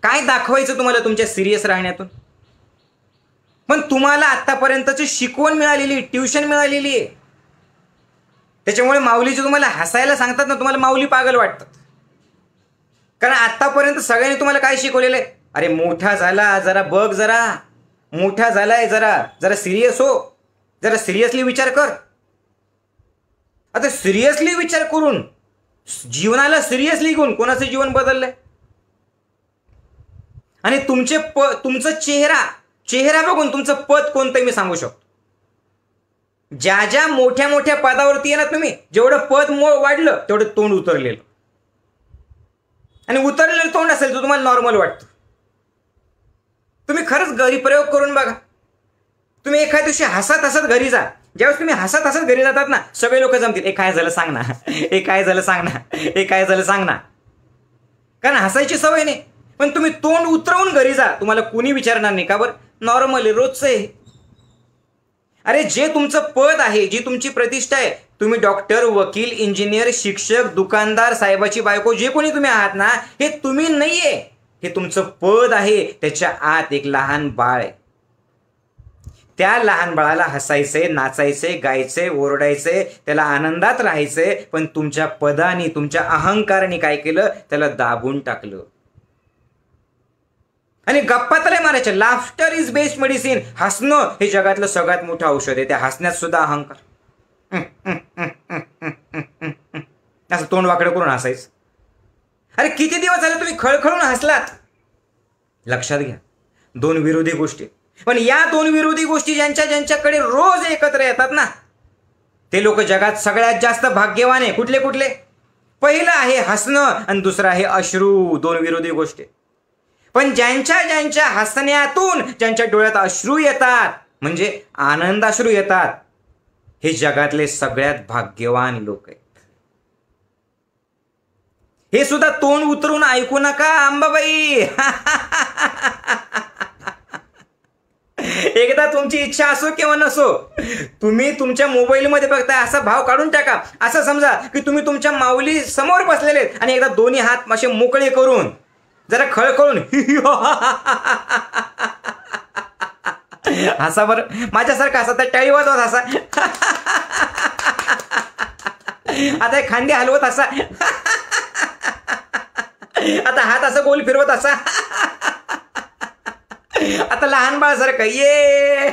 [SPEAKER 1] काय दाखवायचं तुम्हाला तुमच्या सिरियस राहण्यातून पण तुम्हाला आत्तापर्यंतची शिकवण मिळालेली ट्युशन मिळालेली आहे त्याच्यामुळे माऊलीचे तुम्हाला हसायला सांगतात ना तुम्हाला माऊली पागल वाटतात कारण आत्तापर्यंत सगळ्यांनी तुम्हाला काय शिकवलेलं आहे अरे मोठा झाला जरा बघ जरा मोठा झालाय जरा जरा सिरियस हो जरा सिरियसली विचार कर आता सिरियसली विचार करून जीवनाला सिरियसली घेऊन कोणाचं जीवन बदललंय आणि तुमचे प तुमचा चेहरा चेहरा बघून तुमचं पद कोणतं मी सांगू शकतो ज्या ज्या मोठ्या मोठ्या पदावरती येणार तुम्ही जेवढं पद मो वाढलं तेवढं तोंड उतरलेलं आणि उतरलेलं तोंड असेल तर तुम्हाला नॉर्मल वाटतं तुम्ही खरंच घरी प्रयोग करून बघा तुम्ही एखाद्या दिवशी हसत हसत घरी जा ज्यावेळेस तुम्ही हसत हसत घरी जातात ना सगळे लोक जमतील एक काय झालं सांग ना एक काय झालं सांग ना एक काय झालं सांग ना कारण हसायची सवय नाही पण तुम्ही तोंड उतरवून घरी जा तुम्हाला कोणी विचारणार नाही का बरं नॉर्मल रोजच आहे अरे जे तुमचं पद आहे जी तुमची प्रतिष्ठा आहे तुम्ही डॉक्टर वकील इंजिनियर शिक्षक दुकानदार साहेबाची बायको जे कोणी तुम्ही आहात ना हे तुम्ही नाहीये हे तुमचं पद आहे त्याच्या आत एक लहान बाळ आहे त्या लहान बाळाला हसायचंय नाचायचंय गायचंय ओरडायचंय त्याला आनंदात राहायचंय पण तुमच्या पदाने तुमच्या अहंकाराने काय केलं त्याला दाबून टाकलं आणि गप्पा तर लाफ्टर इज बेस्ट मेडिसिन हसणं हे जगातलं सगळ्यात मोठं औषध आहे त्या हसण्यात सुद्धा अहंकार असं तोंड वाकडं करून हसायचं अरे किती दिवस झाले तुम्ही खळखळून हसलात लक्षात घ्या दोन विरोधी गोष्टी पण या दोन विरोधी गोष्टी ज्यांच्या ज्यांच्याकडे रोज एकत्र येतात ना ते लोक जगात सगळ्यात जास्त भाग्यवान आहे कुठले कुठले पहिलं आहे हसणं आणि दुसरं आहे अश्रू दोन विरोधी गोष्टी पण ज्यांच्या ज्यांच्या हसण्यातून ज्यांच्या डोळ्यात अश्रू येतात म्हणजे आनंद अश्रू येतात हे जगातले सगळ्यात भाग्यवान लोक आहेत हे सुद्धा तोंड उतरून ऐकू नका अंबाबाई एकदा तुमची इच्छा असो किंवा नसो तुम्ही तुमच्या मोबाईलमध्ये बघताय असा भाव काढून टाका असं समजा की तुम्ही तुमच्या माऊली समोर बसलेले आणि एकदा दोन्ही हात असे मोकळे करून जरा खळखळून हसा बरं माझ्यासारखा हसा तर टळी वाजवत हसा आता खांदे हलवत असा आता हात असं गोल फिरवत असा आता लहान बाळासारखं ये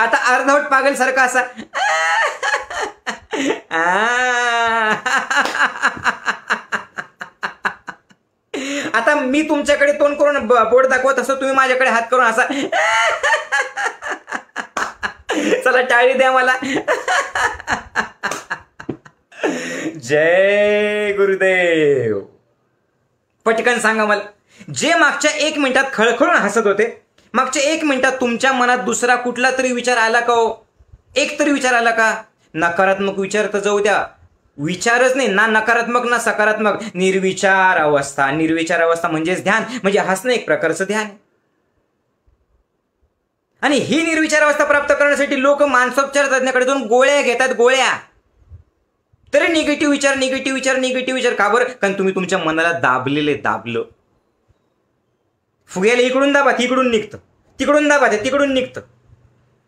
[SPEAKER 1] आता अर्धवट पागल सारखं असा आता मी तुमच्याकडे तोंड करून बोट दाखवत असं तुम्ही माझ्याकडे हात करून असा चला टाळी द्या मला जय गुरुदेव पटकन सांगा मला जे मागच्या एक मिनिटात खळखळून हसत होते मागच्या एक मिनिटात तुमच्या मनात दुसरा कुठला तरी विचार आला का हो एक तरी विचार आला का नकारात्मक विचार तर जाऊ द्या विचारच नाही ना नकारात्मक ना सकारात्मक निर्विचार अवस्था निर्विचार अवस्था म्हणजेच ध्यान म्हणजे हसणं एक प्रकारचं ध्यान आणि ही निर्विचार अवस्था प्राप्त करण्यासाठी लोक मानसोपचार तज्ञाकडे जाऊन गोळ्या घेतात गोळ्या तरी निगेटिव्ह विचार निगेटिव्ह विचार निगेटिव्ह विचार का बरं कारण तुम्ही तुमच्या मनाला दाबलेले दाबलं फुग्याला इकडून दाबा तिकडून निघतं तिकडून दाबा ते तिकडून निघतं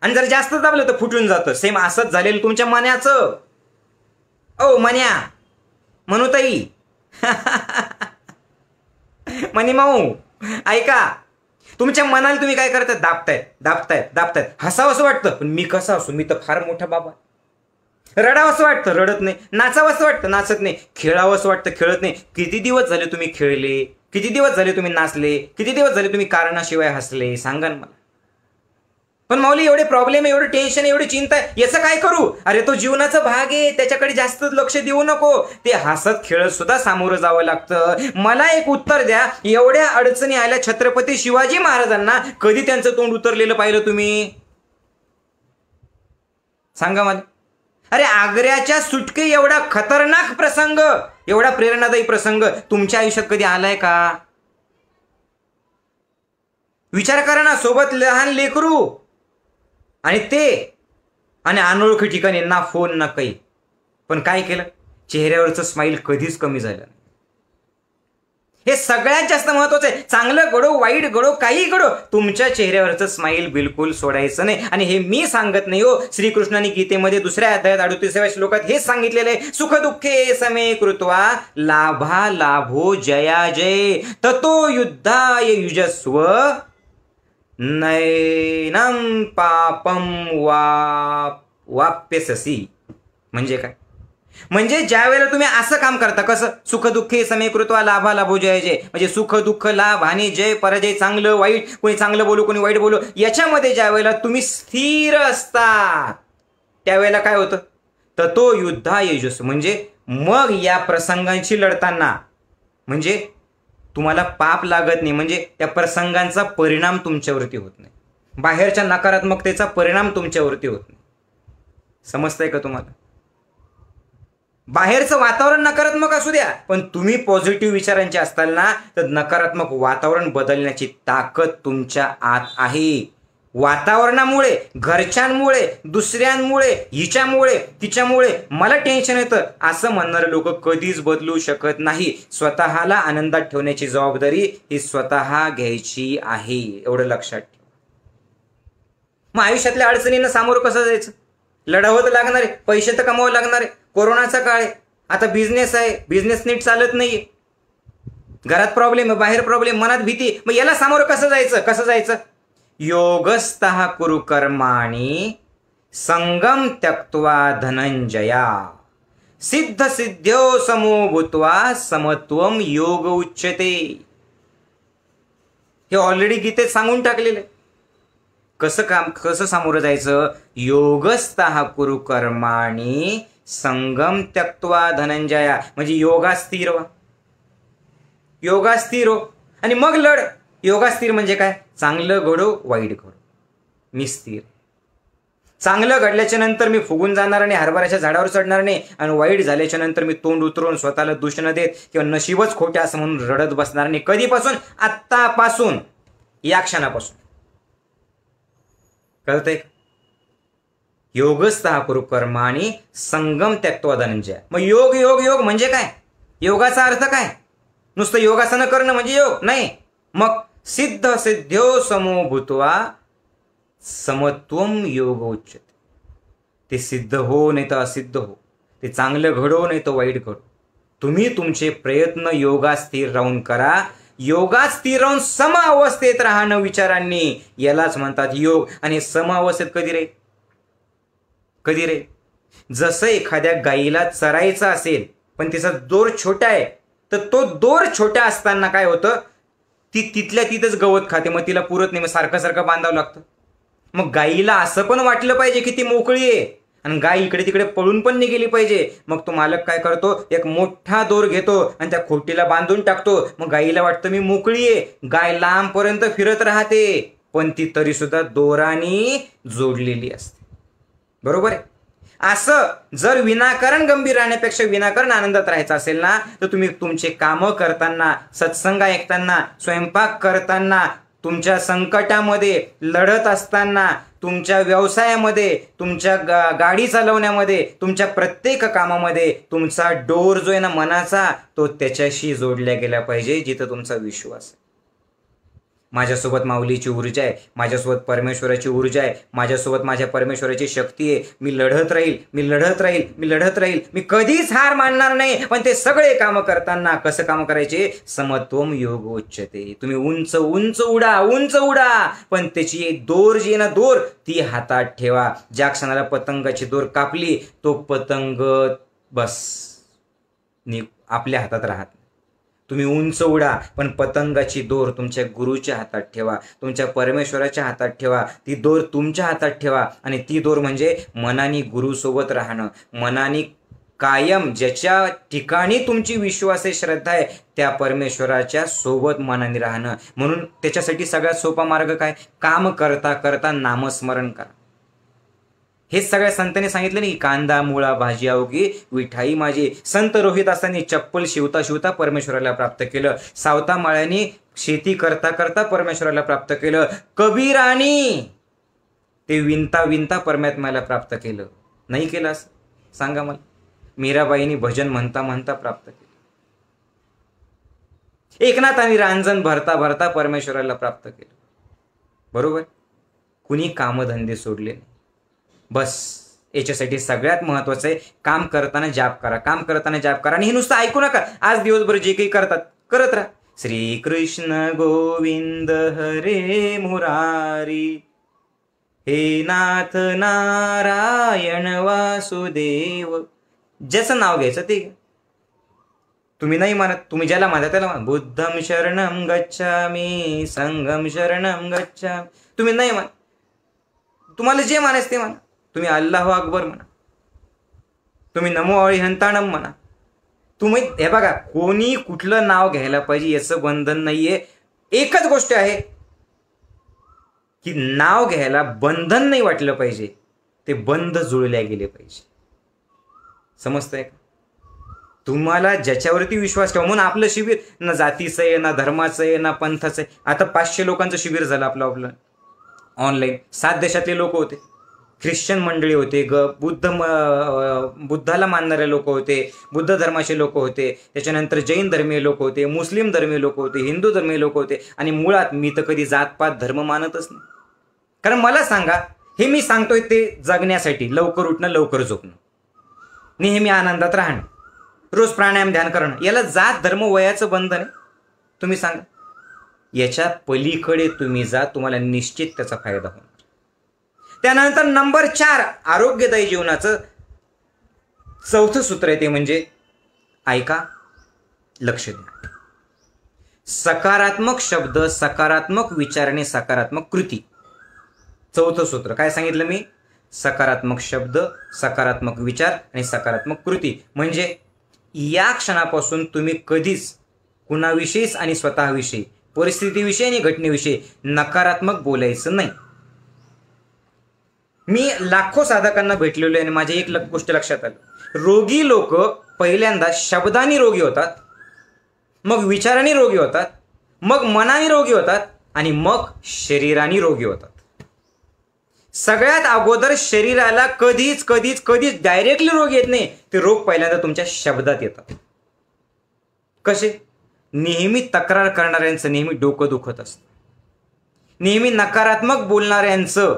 [SPEAKER 1] आणि जर जास्त दाबलं तर फुटून जातं सेम असंच झालेलं तुमच्या मनाचं ओ मन्या म्हणूताई मनी माऊ ऐका तुमच्या मनाला तुम्ही काय करताय दाबतायत दाबतायत दाबतायत हसावं असं वाटतं पण मी कसं असू मी तर फार मोठा बाबा रडावं असं वाटतं रडत नाही नाचावं असं वाटतं नाचत नाही खेळावं असं वाटतं खेळत नाही किती दिवस झाले तुम्ही खेळले किती दिवस झाले तुम्ही नाचले किती दिवस झाले तुम्ही कारणाशिवाय हसले सांगा मला पण माऊली एवढे प्रॉब्लेम एवढे टेन्शन एवढी चिंता आहे याचं काय करू अरे तो जीवनाचा भाग आहे त्याच्याकडे जास्त लक्ष देऊ नको ते हसत खेळत सुद्धा सामोरं जावं लागतं मला एक उत्तर द्या एवढ्या अडचणी आल्या छत्रपती शिवाजी महाराजांना कधी त्यांचं तोंड उतरलेलं पाहिलं तुम्ही सांगा मला अरे आग्र्याच्या सुटके एवढा खतरनाक प्रसंग एवढा प्रेरणादायी प्रसंग तुमच्या आयुष्यात कधी आलाय का विचार करा ना सोबत लहान लेकरू आणि ते आणि अनोळखी ठिकाणी ना फोन ना काही पण काय केलं चेहऱ्यावरचं स्माईल कधीच कमी झालं हे सगळ्यात जास्त महत्वाचं आहे चांगलं घडो वाईट घडो काही घडो तुमच्या चेहऱ्यावरचं स्माईल बिलकुल सोडायचं नाही आणि हे मी सांगत नाही हो श्रीकृष्णाने गीतेमध्ये दुसऱ्या अध्यायात अडतीसाव्या श्लोकात हेच सांगितलेलं आहे सुख दुःखे समे कृत्वा लाभा लाभो जया जय ततो युद्धाय युजस्व नैनम पापम वाप्यससी म्हणजे काय म्हणजे ज्या वेळेला तुम्ही असं काम करता कसं सुख दुःख समीकृत्वा लाभा लाभो जयचे म्हणजे सुख दुःख लाभ हानी जय पराजय चांगलं वाईट कोणी चांगलं बोलू कोणी वाईट बोलू याच्यामध्ये ज्या वेळेला तुम्ही स्थिर असता त्यावेळेला काय होतं तर तो युद्धा येजूस म्हणजे मग या प्रसंगांशी लढताना म्हणजे तुम्हाला पाप लागत नाही म्हणजे त्या प्रसंगांचा परिणाम तुमच्यावरती होत नाही बाहेरच्या नकारात्मकतेचा परिणाम तुमच्यावरती होत नाही समजतंय का तुम्हाला बाहेरचं वातावरण नकारात्मक असू द्या पण तुम्ही पॉझिटिव्ह विचारांचे ना तर नकारात्मक वातावरण बदलण्याची ताकद तुमच्या आत आहे वातावरणामुळे घरच्यांमुळे दुसऱ्यांमुळे हिच्यामुळे तिच्यामुळे मला टेन्शन येतं असं म्हणणारे लोक कधीच बदलू शकत नाही स्वतःला आनंदात ठेवण्याची जबाबदारी ही स्वतः घ्यायची आहे एवढं लक्षात ठेवा मग आयुष्यातल्या अडचणींना सामोरं कसं जायचं लढावं तर लागणार आहे पैसे तर कमावं लागणार आहे कोरोनाचा काळ आहे आता बिझनेस आहे बिझनेस नीट चालत नाहीये घरात प्रॉब्लेम आहे बाहेर प्रॉब्लेम मनात भीती मग याला सामोरं कसं जायचं कसं जायचं योगस्त कुरु कर्माणी संगम त्यक्त्वा धनंजया सिद्ध सिद्धो समो भूत्वा समत्व योग उच्चते हे ऑलरेडी गीतेत सांगून टाकलेले कसं काम कसं सामोरं जायचं योगस्त कुरु कर्माणी संगम त्यक्त्वा धनंजया म्हणजे योगा स्थिर योगा स्थिर आणि मग लढ योगा स्थिर म्हणजे काय चांगलं घडो वाईट घडो मी स्थिर चांगलं घडल्याच्या नंतर मी फुगून जाणार नाही हरभऱ्याच्या झाडावर चढणार नाही आणि वाईट झाल्याच्या नंतर मी तोंड उतरून स्वतःला दूषण देत किंवा नशीबच खोटे असं म्हणून रडत बसणार नाही कधीपासून आत्तापासून या क्षणापासून कळतंय योगस्थ कुरु कर्माणी संगम त्याक्तो धनंजय मग योग योग योग म्हणजे काय योगाचा अर्थ काय नुसतं योगासनं करणं म्हणजे योग नाही मग सिद्ध सिद्धो समो भूतवा समत्वम योग उच्चते ते सिद्ध हो नाही तर असिद्ध हो ते चांगलं घडो नाही तर वाईट घडो तुम्ही तुमचे प्रयत्न योगा स्थिर राहून करा योगा स्थिर राहून सम अवस्थेत राहणं विचारांनी यालाच म्हणतात योग आणि सम अवस्थेत कधी रे कधी रे जसं एखाद्या गाईला चरायचं असेल पण तिचा दोर छोटा आहे तर तो दोर छोटा असताना काय होतं ती तिथल्या तिथंच गवत खाते मग तिला पुरत नाही मग सारखं सारखं बांधावं लागतं मग गाईला असं पण वाटलं पाहिजे की ती मोकळी आहे आणि गाय इकडे तिकडे पळून पण नाही गेली पाहिजे मग तो मालक काय करतो एक मोठा दोर घेतो आणि त्या खोटीला बांधून टाकतो मग गाईला वाटतं मी मोकळी आहे गाय लांबपर्यंत फिरत राहते पण ती तरी सुद्धा दोराने जोडलेली असते बरोबर आहे असं जर विनाकारण गंभीर राहण्यापेक्षा विनाकारण आनंदात राहायचं असेल ना तर तुम्ही तुमचे कामं करताना सत्संग ऐकताना स्वयंपाक करताना तुमच्या संकटामध्ये लढत असताना तुमच्या व्यवसायामध्ये तुमच्या गा गाडी चालवण्यामध्ये तुमच्या प्रत्येक कामामध्ये तुमचा डोर जो आहे ना मनाचा तो त्याच्याशी जोडल्या गेला पाहिजे जिथं तुमचा विश्वास आहे माझ्यासोबत माऊलीची ऊर्जा आहे माझ्यासोबत परमेश्वराची ऊर्जा आहे माझ्यासोबत माझ्या परमेश्वराची शक्ती आहे मी लढत राहील मी लढत राहील मी लढत राहील मी कधीच हार मानणार नाही पण ते सगळे कामं करताना कसं कामं करायचे समत्वम योग उच्चते तुम्ही उंच उंच उडा उंच उडा पण त्याची दोर जी ना दोर ती हातात ठेवा ज्या क्षणाला पतंगाची दोर कापली तो पतंग बस आपल्या हातात राहत तुम्ही उंच उडा पण पतंगाची दोर तुमच्या गुरुच्या हातात ठेवा तुमच्या परमेश्वराच्या हातात ठेवा ती दोर तुमच्या हातात ठेवा आणि ती दोर म्हणजे मनाने गुरुसोबत राहणं मनाने कायम ज्याच्या ठिकाणी तुमची विश्वास आहे श्रद्धा आहे त्या परमेश्वराच्या सोबत मनाने राहणं म्हणून त्याच्यासाठी सगळ्यात सोपा मार्ग काय काम करता करता नामस्मरण करा हे सगळ्या संतांनी सांगितले की कांदा मुळा भाजी अवघी विठाई माझी संत रोहिदासांनी चप्पल शिवता शिवता परमेश्वराला प्राप्त केलं सावता माळ्याने शेती करता करता परमेश्वराला प्राप्त केलं कबीरानी ते विनता विनता परमात्म्याला प्राप्त केलं नाही केलं सांगा मला मीराबाईंनी भजन म्हणता म्हणता प्राप्त केलं एकनाथ आणि रांजण भरता भरता परमेश्वराला प्राप्त केलं बरोबर कुणी कामधंदे सोडले नाही बस याच्यासाठी सगळ्यात महत्वाचं आहे काम करताना जाप करा काम करताना जाप करा आणि हे नुसतं ऐकू नका आज दिवसभर जे काही करतात करत राहा श्रीकृष्ण गोविंद हरे मुरारी हे नाथ नारायण वासुदेव ज्याचं नाव घ्यायचं ते तुम्ही नाही मानत तुम्ही ज्याला मानत त्याला मान बुद्धम शरणम गच्छामी संगम शरणम गच्छामी तुम्ही नाही मान तुम्हाला जे मानायचं ते माना तुम्ही अल्लाह अकबर म्हणा तुम्ही नमो अळी हंताणम म्हणा तुम्ही हे बघा कोणी कुठलं नाव घ्यायला पाहिजे याचं बंधन नाहीये एकच गोष्ट आहे की नाव घ्यायला बंधन नाही वाटलं पाहिजे ते बंध जुळल्या गेले पाहिजे समजतंय का तुम्हाला ज्याच्यावरती विश्वास ठेवा म्हणून आपलं शिबिर ना जातीचं आहे ना धर्माचं आहे ना पंथाचं आहे आता पाचशे लोकांचं शिबिर झालं आपलं आपलं ऑनलाईन सात देशातले लोक होते ख्रिश्चन मंडळी होते ग बुद्ध म बुद्धाला मानणारे लोक होते बुद्ध धर्माचे लोक होते त्याच्यानंतर जैन धर्मीय लोक होते मुस्लिम धर्मीय लोक होते हिंदू धर्मीय लोक होते आणि मुळात मी तर कधी जातपात धर्म मानतच नाही कारण मला सांगा हे मी सांगतोय ते जगण्यासाठी लवकर उठणं लवकर झोपणं नेहमी आनंदात राहणं रोज प्राणायाम ध्यान करणं याला जात धर्म वयाचं बंधन आहे तुम्ही सांगा याच्या पलीकडे तुम्ही जा तुम्हाला निश्चित त्याचा फायदा होणार त्यानंतर नंबर चार आरोग्यदायी जीवनाचं चौथं सूत्र आहे ते म्हणजे ऐका लक्ष द्या सकारात्मक शब्द सकारात्मक विचार आणि सकारात्मक कृती चौथं सूत्र काय सांगितलं मी सकारात्मक शब्द सकारात्मक विचार आणि सकारात्मक कृती म्हणजे या क्षणापासून तुम्ही कधीच कुणाविषयीच आणि स्वतःविषयी परिस्थितीविषयी आणि घटनेविषयी नकारात्मक बोलायचं नाही मी लाखो साधकांना भेटलेलो आहे आणि माझ्या एक गोष्ट लक्षात आली रोगी लोक पहिल्यांदा शब्दानी रोगी होतात मग विचाराने रोगी होतात मग मनाने रोगी होतात आणि मग शरीराने रोगी होतात सगळ्यात अगोदर शरीराला कधीच कधीच कधीच डायरेक्टली रोग येत नाही ते रोग पहिल्यांदा तुमच्या शब्दात येतात कसे नेहमी तक्रार करणाऱ्यांचं नेहमी डोकं दुखत असतं नेहमी नकारात्मक बोलणाऱ्यांचं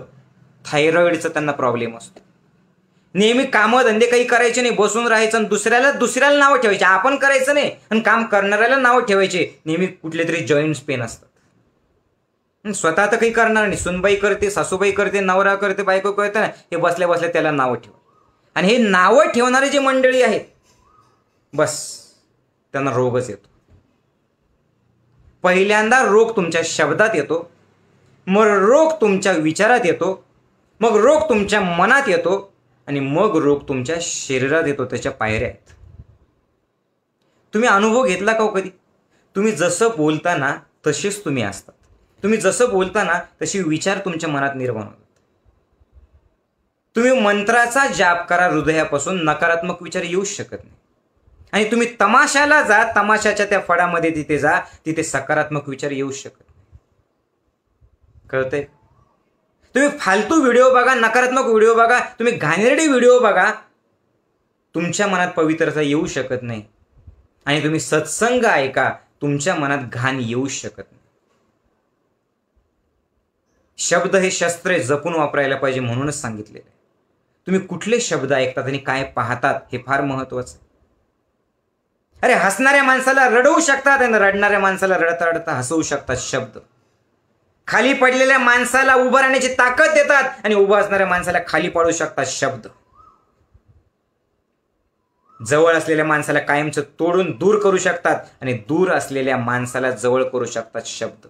[SPEAKER 1] थायरॉईडचा त्यांना प्रॉब्लेम असतो नेहमी कामं धंदे काही करायचे नाही बसून राहायचं आणि दुसऱ्याला दुसऱ्याला नावं ठेवायचे आपण करायचं नाही आणि काम करणाऱ्याला नावं ठेवायचे नेहमी कुठले तरी जॉईंट्स पेन असतात स्वतः तर काही करणार नाही सुनबाई करते सासूबाई करते नवरा करते बायको करते ना हे बसल्या बसल्या त्याला नावं ठेवा आणि हे नावं ठेवणारे जे मंडळी आहेत बस त्यांना रोगच येतो पहिल्यांदा रोग तुमच्या शब्दात येतो मग रोग तुमच्या विचारात येतो मग रोग तुमच्या मनात येतो आणि मग रोग तुमच्या शरीरात येतो त्याच्या पायऱ्या तुम्ही अनुभव घेतला का हो कधी तुम्ही जसं बोलताना तसेच तुम्ही असतात तुम्ही जसं बोलताना तसे विचार तुमच्या मनात निर्माण होतात तुम्ही मंत्राचा जाप करा हृदयापासून नकारात्मक विचार येऊच शकत नाही आणि तुम्ही तमाशाला जा तमाशाच्या त्या फळामध्ये तिथे जा तिथे सकारात्मक विचार येऊ शकत नाही कळतंय तुम्ही फालतू व्हिडिओ बघा नकारात्मक व्हिडिओ बघा तुम्ही घाणेरडे व्हिडिओ बघा तुमच्या मनात पवित्रता येऊ शकत नाही आणि तुम्ही सत्संग ऐका तुमच्या मनात घाण येऊ शकत नाही शब्द हे शस्त्र जपून वापरायला पाहिजे म्हणूनच सांगितलेलं आहे तुम्ही कुठले शब्द ऐकतात आणि काय पाहतात हे फार महत्वाचं अरे हसणाऱ्या माणसाला रडवू शकतात आणि रडणाऱ्या माणसाला रडता रडता हसवू शकतात शब्द खाली पडलेल्या माणसाला उभं राहण्याची ताकद देतात आणि उभं असणाऱ्या माणसाला खाली पाडू शकतात शब्द जवळ असलेल्या माणसाला कायमचं तोडून दूर करू शकतात आणि दूर असलेल्या माणसाला जवळ करू शकतात शब्द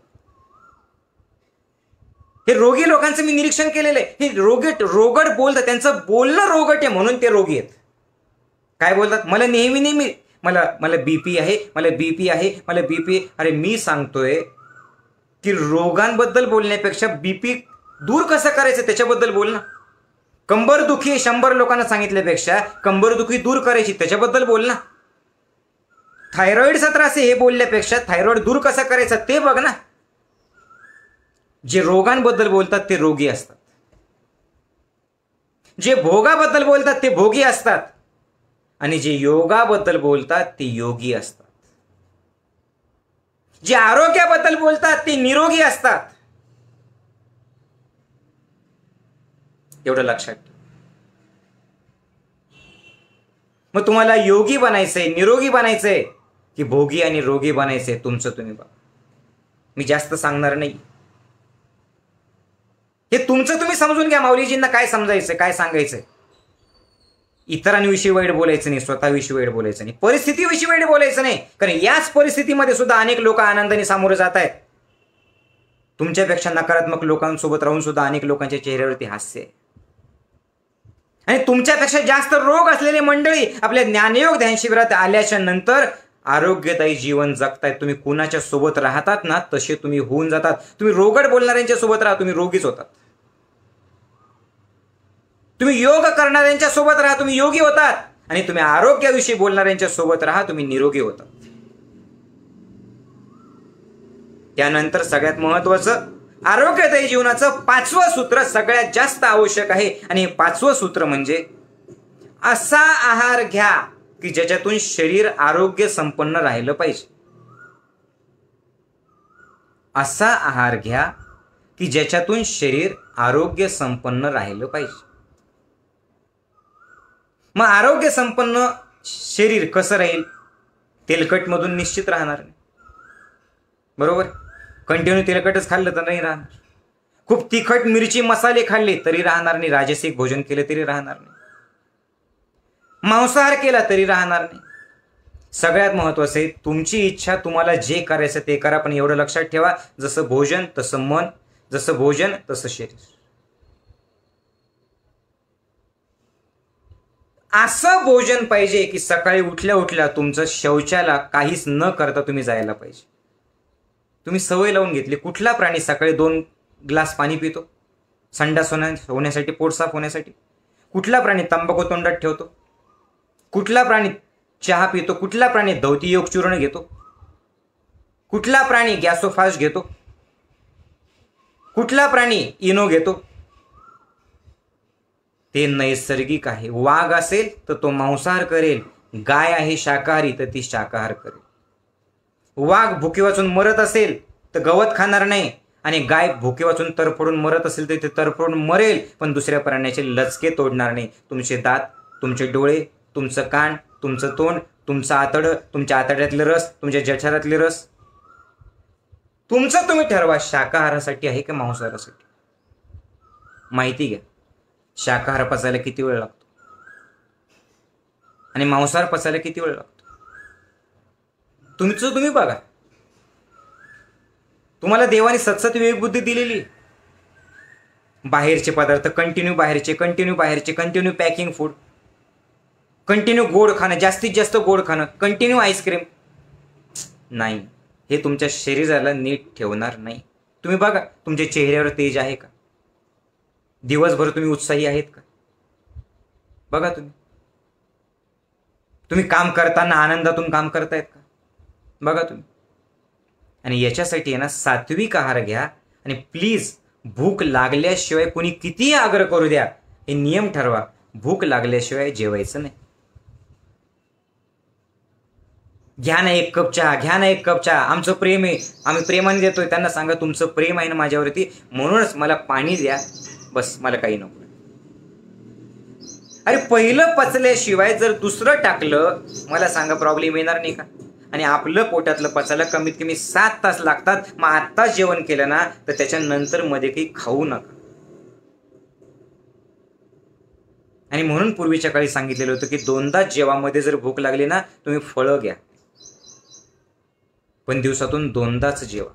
[SPEAKER 1] हे रोगी लोकांचं मी निरीक्षण केलेलं आहे हे रोगट रोगट बोलतात त्यांचं बोलणं रोगट आहे म्हणून ते रोगी आहेत काय बोलतात मला नेहमी नेहमी मला मला बीपी आहे मला बीपी आहे मला बीपी अरे मी सांगतोय की रोगांबद्दल बोलण्यापेक्षा बीपी दूर कसं करायचं त्याच्याबद्दल बोल ना कंबरदुखी शंभर लोकांना सांगितल्यापेक्षा कंबरदुखी दूर करायची त्याच्याबद्दल बोल ना थायरॉईडचा त्रास हे बोलण्यापेक्षा थायरॉईड दूर कसा करायचा ते बघ ना जे रोगांबद्दल बोलतात ते रोगी असतात जे भोगाबद्दल बोलतात ते भोगी असतात आणि जे योगाबद्दल बोलतात ते योगी असतात जे आरोग्याबद्दल बोलतात ते निरोगी असतात एवढं लक्षात ठेव मग तुम्हाला योगी बनायचंय निरोगी बनायचंय की भोगी आणि रोगी बनायचंय तुमचं तुम्ही बघा मी जास्त सांगणार नाही हे तुमचं तुम्ही समजून घ्या माऊलीजींना काय समजायचं काय सांगायचंय इतरांविषयी वाईट बोलायचं नाही स्वतःविषयी वाईट बोलायचं नाही परिस्थितीविषयी वाईट बोलायचं नाही कारण याच परिस्थितीमध्ये सुद्धा अनेक लोक आनंदाने सामोरे जात आहेत तुमच्यापेक्षा नकारात्मक लोकांसोबत राहून सुद्धा अनेक लोकांच्या चेहऱ्यावरती हास्य आहे आणि तुमच्यापेक्षा जास्त रोग असलेली मंडळी आपल्या ज्ञानयोग ध्यान शिबिरात आल्याच्या नंतर आरोग्यदायी जीवन जगतायत तुम्ही कुणाच्या सोबत राहतात ना तसे तुम्ही होऊन जातात तुम्ही रोगट बोलणाऱ्यांच्या सोबत राहा तुम्ही रोगीच होतात तुम्ही योग करणाऱ्यांच्या सोबत राहा तुम्ही योगी होतात आणि तुम्ही आरोग्याविषयी बोलणाऱ्यांच्या सोबत राहा तुम्ही निरोगी होता त्यानंतर सगळ्यात महत्वाचं आरोग्यदायी जीवनाचं पाचवं सूत्र सगळ्यात जास्त आवश्यक आहे आणि पाचवं सूत्र म्हणजे असा आहार घ्या की ज्याच्यातून शरीर आरोग्य संपन्न राहिलं पाहिजे असा आहार घ्या की ज्याच्यातून शरीर आरोग्य संपन्न राहिलं पाहिजे मग आरोग्य संपन्न शरीर कसं राहील तेलकटमधून निश्चित राहणार नाही बरोबर कंटिन्यू तेलकटच खाल्लं तर नाही राहणार खूप तिखट मिरची मसाले खाल्ले तरी राहणार नाही राजसिक भोजन केलं तरी राहणार नाही मांसाहार केला तरी राहणार नाही सगळ्यात महत्वाचं आहे तुमची इच्छा तुम्हाला जे करायचं ते करा पण एवढं लक्षात ठेवा जसं भोजन तसं मन जसं भोजन तसं शरीर असं भोजन पाहिजे की सकाळी उठल्या उठल्या तुमचं शौचाला काहीच न करता तुम्ही जायला पाहिजे तुम्ही सवय लावून घेतली कुठला प्राणी सकाळी दोन ग्लास पाणी पितो संडास होण्या होण्यासाठी पोट साफ होण्यासाठी कुठला प्राणी तंबाखू तोंडात ठेवतो कुठला प्राणी चहा पितो कुठला प्राणी धौती योग चूर्ण घेतो कुठला प्राणी गॅसोफास्ट घेतो कुठला प्राणी इनो घेतो ते नैसर्गिक आहे वाघ असेल तर तो मांसाहार करेल गाय आहे शाकाहारी तर ती शाकाहार करेल वाघ भुके वाचून मरत असेल तर गवत खाणार नाही आणि गाय भुके वाचून तरफडून मरत असेल तर ते तरफडून मरेल पण दुसऱ्या प्राण्याचे लचके तोडणार नाही तुमचे दात तुमचे डोळे तुमचं कान तुमचं तोंड तुमचं आतडं तुमच्या आतड्यातले रस तुमच्या जठरातले रस तुमचं तुम्ही ठरवा शाकाहारासाठी आहे का मांसाहारासाठी माहिती घ्या शाकाहार पचायला किती वेळ लागतो आणि मांसाहार पचायला किती वेळ लागतो तुमचं तुम्ही बघा तुम्हाला देवाने सतसत विवेकबुद्धी दिलेली बाहेरचे पदार्थ कंटिन्यू बाहेरचे कंटिन्यू बाहेरचे कंटिन्यू पॅकिंग फूड कंटिन्यू गोड खाणं जास्तीत जास्त गोड खाणं कंटिन्यू आईस्क्रीम नाही हे तुमच्या शरीराला नीट ठेवणार नाही तुम्ही बघा तुमच्या चेहऱ्यावर तेज आहे का दिवसभर तुम्ही उत्साही आहेत का बघा तुम्ही तुम्ही काम करताना आनंदातून काम करतायत का बघा तुम्ही आणि याच्यासाठी ना सात्विक आहार घ्या आणि प्लीज भूक लागल्याशिवाय कोणी कितीही आग्रह करू द्या हे नियम ठरवा भूक लागल्याशिवाय जेवायचं नाही घ्या ना एक कप चहा घ्या ना एक कप चहा आमचं प्रेम आहे आम्ही प्रेमाने देतोय त्यांना सांगा तुमचं प्रेम आहे ना माझ्यावरती म्हणूनच मला पाणी द्या बस मला काही नको अरे पहिलं पचल्याशिवाय जर दुसरं टाकलं मला सांगा प्रॉब्लेम येणार नाही का आणि आपलं पोटातलं पचायला कमीत कमी सात तास लागतात मग आत्ताच जेवण केलं ना तर त्याच्यानंतर मध्ये काही खाऊ नका आणि म्हणून पूर्वीच्या काळी सांगितलेलं होतं की दोनदा जेवामध्ये जर भूक लागली ना तुम्ही फळं घ्या पण दिवसातून दोनदाच जेवा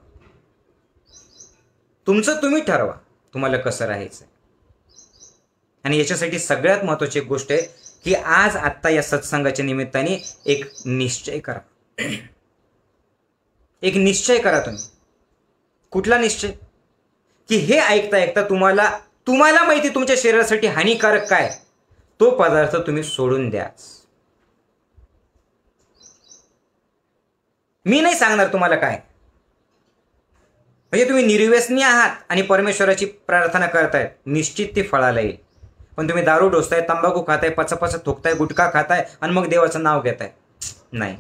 [SPEAKER 1] तुमचं तुम्ही ठरवा तुम्हाला कसं राहायचं आणि याच्यासाठी सगळ्यात महत्वाची एक गोष्ट आहे की आज आत्ता या सत्संगाच्या निमित्ताने एक निश्चय करा एक निश्चय करा तुम्ही कुठला निश्चय की हे ऐकता ऐकता तुम्हाला तुम्हाला माहिती तुमच्या शरीरासाठी हानिकारक काय तो पदार्थ तुम्ही सोडून द्या मी नाही सांगणार तुम्हाला काय म्हणजे तुम्ही निर्व्यसनी आहात आणि परमेश्वराची प्रार्थना करताय निश्चित ती फळाला येईल पण तुम्ही दारू डोसताय तंबाखू खाताय पचपच थुकताय गुटखा खाताय आणि मग देवाचं नाव घेताय नाही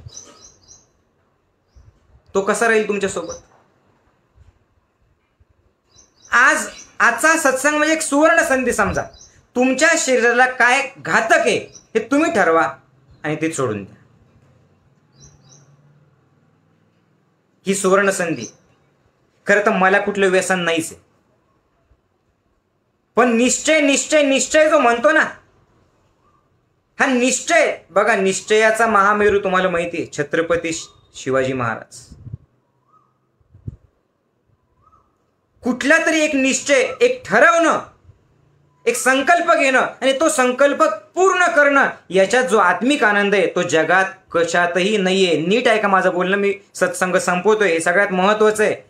[SPEAKER 1] तो कसा राहील तुमच्यासोबत आज आजचा सत्संग म्हणजे एक सुवर्ण संधी समजा तुमच्या शरीराला काय घातक आहे हे तुम्ही ठरवा आणि ते सोडून द्या ही सुवर्ण संधी खरं तर मला कुठलं व्यसन नाहीच आहे पण निश्चय निश्चय निश्चय जो म्हणतो ना हा निश्चय बघा निश्चयाचा महामेरू तुम्हाला माहिती आहे छत्रपती शिवाजी महाराज कुठला तरी एक निश्चय एक ठरवणं एक संकल्प घेणं आणि तो संकल्प पूर्ण करणं याच्यात जो आत्मिक आनंद आहे तो जगात कशातही नाहीये नीट आहे का माझं बोलणं मी सत्संग संपवतोय हे सगळ्यात महत्वाचं आहे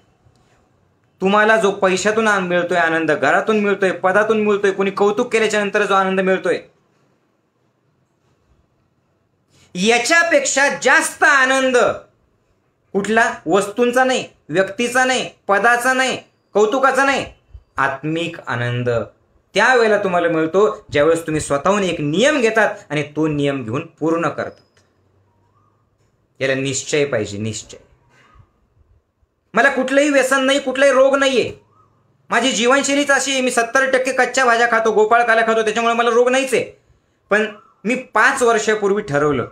[SPEAKER 1] तुम्हाला जो पैशातून मिळतोय आनंद घरातून मिळतोय पदातून मिळतोय कोणी कौतुक केल्याच्या नंतर जो आनंद मिळतोय याच्यापेक्षा जास्त आनंद कुठला वस्तूंचा नाही व्यक्तीचा नाही पदाचा नाही कौतुकाचा नाही आत्मिक आनंद त्यावेळेला तुम्हाला मिळतो ज्यावेळेस तुम्ही स्वतःहून एक नियम घेतात आणि तो नियम घेऊन पूर्ण करतात याला निश्चय पाहिजे निश्चय मला कुठलंही व्यसन नाही कुठलाही रोग नाही आहे माझी जीवनशैलीच अशी आहे मी सत्तर टक्के कच्च्या भाज्या खातो गोपाळ गोपाळकाला खातो त्याच्यामुळे मला रोग नाहीच आहे पण मी पाच वर्षापूर्वी ठरवलं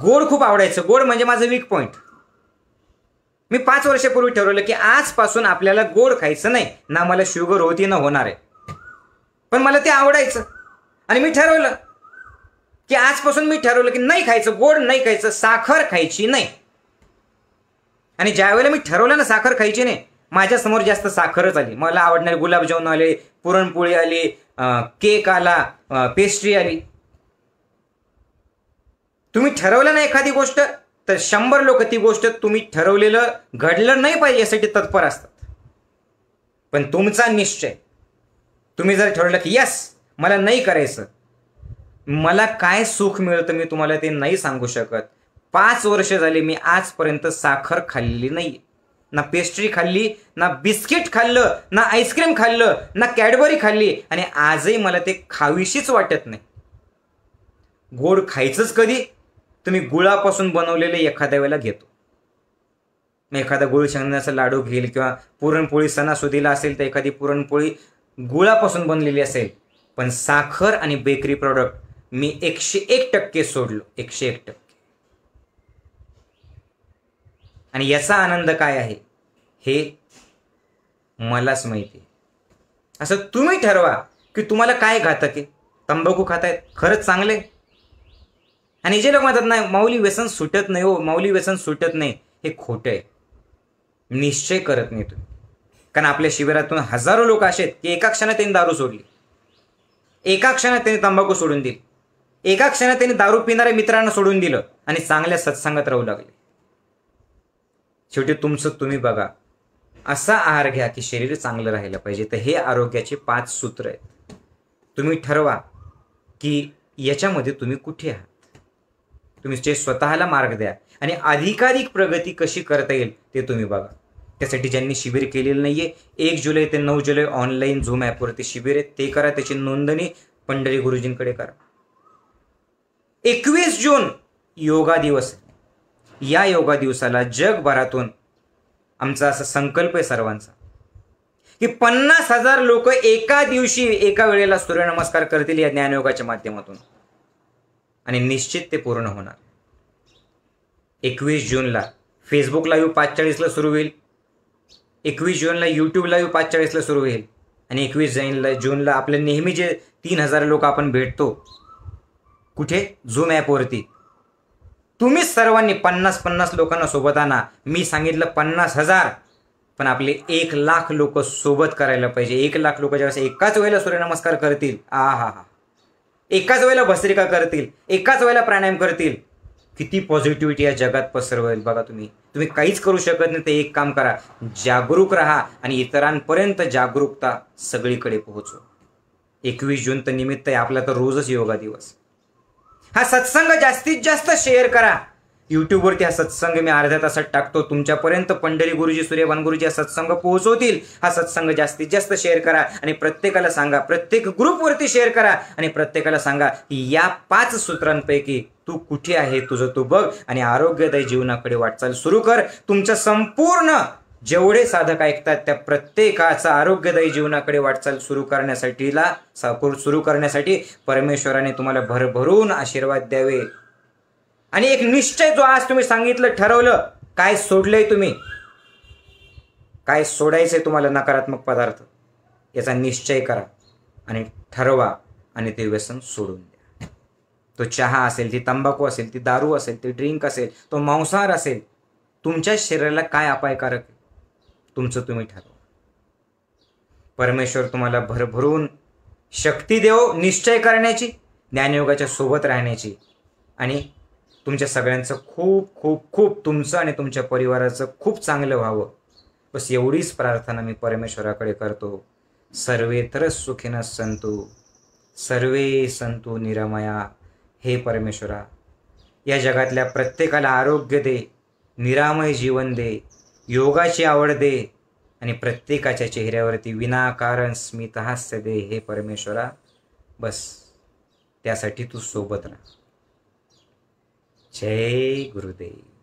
[SPEAKER 1] गोड खूप आवडायचं गोड म्हणजे माझं वीक पॉईंट मी पाच वर्षापूर्वी ठरवलं की आजपासून आपल्याला गोड खायचं नाही ना मला शुगर होती ना होणार आहे पण मला ते आवडायचं आणि मी ठरवलं की आजपासून मी ठरवलं की नाही खायचं गोड नाही खायचं साखर खायची नाही आणि ज्यावेळेला मी ठरवलं ना साखर खायची नाही माझ्यासमोर जास्त साखरच आली मला आवडणारे गुलाबजामुन आले पुरणपोळी आली केक आला पेस्ट्री आली तुम्ही ठरवलं ना एखादी गोष्ट तर शंभर लोक ती गोष्ट तुम्ही ठरवलेलं घडलं नाही पाहिजे यासाठी तत्पर असतात पण तुमचा निश्चय तुम्ही जर ठरवलं की यस मला नाही करायचं मला काय सुख मिळतं मी तुम्हाला ते नाही सांगू शकत पाच वर्ष झाले मी आजपर्यंत साखर खाल्ली नाही ना पेस्ट्री खाल्ली ना बिस्किट खाल्लं ना आईस्क्रीम खाल्लं ना कॅडबरी खाल्ली आणि आजही मला ते खावीशीच वाटत नाही गोड खायचंच कधी तुम्ही गुळापासून बनवलेले एखाद्या वेळेला घेतो मी एखादा गुळ शेंगण्याचा लाडू घेईल किंवा पुरणपोळी सणासुदीला असेल तर एखादी पुरणपोळी गुळापासून बनलेली असेल पण साखर आणि बेकरी प्रॉडक्ट मी एकशे एक टक्के सोडलो एकशे एक टक्के आणि याचा आनंद काय आहे हे मलाच माहिती आहे असं तुम्ही ठरवा की तुम्हाला काय घातक आहे तंबाखू खातायत खरंच चांगले आणि जे लोक म्हणतात नाही माऊली व्यसन सुटत नाही हो माऊली व्यसन सुटत नाही हे खोटं आहे निश्चय करत नाही तुम्ही कारण आपल्या शिबिरातून हजारो लोक असे आहेत की एका क्षणात त्यांनी दारू सोडली एका क्षणात त्यांनी तंबाखू सोडून दिली एका क्षणात त्यांनी दारू पिणाऱ्या मित्रांना सोडून दिलं आणि चांगल्या सत्संगात राहू लागले शेवटी तुमचं तुम्ही बघा असा आहार घ्या की शरीर चांगलं राहिलं पाहिजे तर हे आरोग्याचे पाच सूत्र आहेत तुम्ही ठरवा की याच्यामध्ये तुम्ही कुठे आहात तुम्ही जे स्वतःला मार्ग द्या आणि अधिकाधिक प्रगती कशी करता येईल ते तुम्ही बघा त्यासाठी ज्यांनी शिबिर केलेलं नाही आहे एक जुलै ते नऊ जुलै ऑनलाईन झूम ॲपवरती शिबिर आहे ते करा त्याची नोंदणी पंढरी गुरुजींकडे करा एकवीस जून योगा दिवस आहे या योगा दिवसाला जगभरातून आमचा असा संकल्प आहे सर्वांचा की पन्नास हजार लोक एका दिवशी एका वेळेला सूर्यनमस्कार करतील या ज्ञानयोगाच्या माध्यमातून आणि निश्चित ते पूर्ण होणार एकवीस जूनला फेसबुक लाईव्ह पाचचाळीसला सुरू होईल एकवीस जूनला यूट्यूब लाईव्ह पाचचाळीसला सुरू होईल आणि एकवीस जैनला जूनला आपले नेहमी जे तीन हजार लोक आपण भेटतो कुठे झूम ॲपवरती तुम्हीच सर्वांनी पन्नास पन्नास लोकांना सोबत आणा मी सांगितलं पन्नास हजार पण आपले एक लाख लोक सोबत करायला पाहिजे एक लाख लोक ज्यावेळेस एकाच वेळेला सूर्यनमस्कार करतील आ हा हा एकाच वेळेला भस्त्रिका करतील एकाच वेळेला प्राणायाम करतील किती पॉझिटिव्हिटी या जगात पसरवेल बघा तुम्ही तुम्ही काहीच करू शकत नाही ते एक काम करा जागरूक राहा आणि इतरांपर्यंत जागरूकता सगळीकडे पोहोचवा एकवीस जून तर निमित्त आहे आपला तर रोजच योगा दिवस हा सत्संग जास्तीत जास्त शेअर करा युट्यूबवरती हा सत्संग मी अर्ध्या तासात टाकतो तुमच्यापर्यंत पंढरी गुरुजी सूर्यभान गुरुजी हा सत्संग पोहोचवतील हा सत्संग जास्तीत जास्त शेअर करा आणि प्रत्येकाला सांगा प्रत्येक ग्रुपवरती शेअर करा आणि प्रत्येकाला सांगा की या पाच सूत्रांपैकी तू कुठे आहे तुझं तू बघ आणि आरोग्यदायी जीवनाकडे वाटचाल सुरू कर तुमचं संपूर्ण जेवढे साधक ऐकतात त्या प्रत्येकाचा आरोग्यदायी जीवनाकडे वाटचाल सुरू करण्यासाठीला सुरू करण्यासाठी परमेश्वराने तुम्हाला भरभरून आशीर्वाद द्यावे आणि एक निश्चय जो आज तुम्ही सांगितलं ठरवलं काय सोडलंय तुम्ही काय सोडायचंय तुम्हाला नकारात्मक पदार्थ याचा निश्चय करा आणि ठरवा आणि ते व्यसन सोडून द्या तो चहा असेल ती तंबाखू असेल ती दारू असेल ती ड्रिंक असेल तो मांसाहार असेल तुमच्या शरीराला काय अपायकारक तुमचं तुम्ही ठरवा परमेश्वर तुम्हाला भरभरून शक्ती देव निश्चय करण्याची ज्ञानयोगाच्या सोबत राहण्याची आणि तुमच्या सगळ्यांचं खूप खूप खूप तुमचं आणि तुमच्या परिवाराचं खूप चांगलं व्हावं बस एवढीच प्रार्थना मी परमेश्वराकडे करतो सर्वेतर सुखीनं संतो सर्वे संतू निरामया हे परमेश्वरा या जगातल्या प्रत्येकाला आरोग्य दे निरामय जीवन दे योगाची आवड दे आणि प्रत्येकाच्या चेहऱ्यावरती विनाकारण हास्य दे हे परमेश्वरा बस त्यासाठी तू सोबत राहा जय गुरुदेव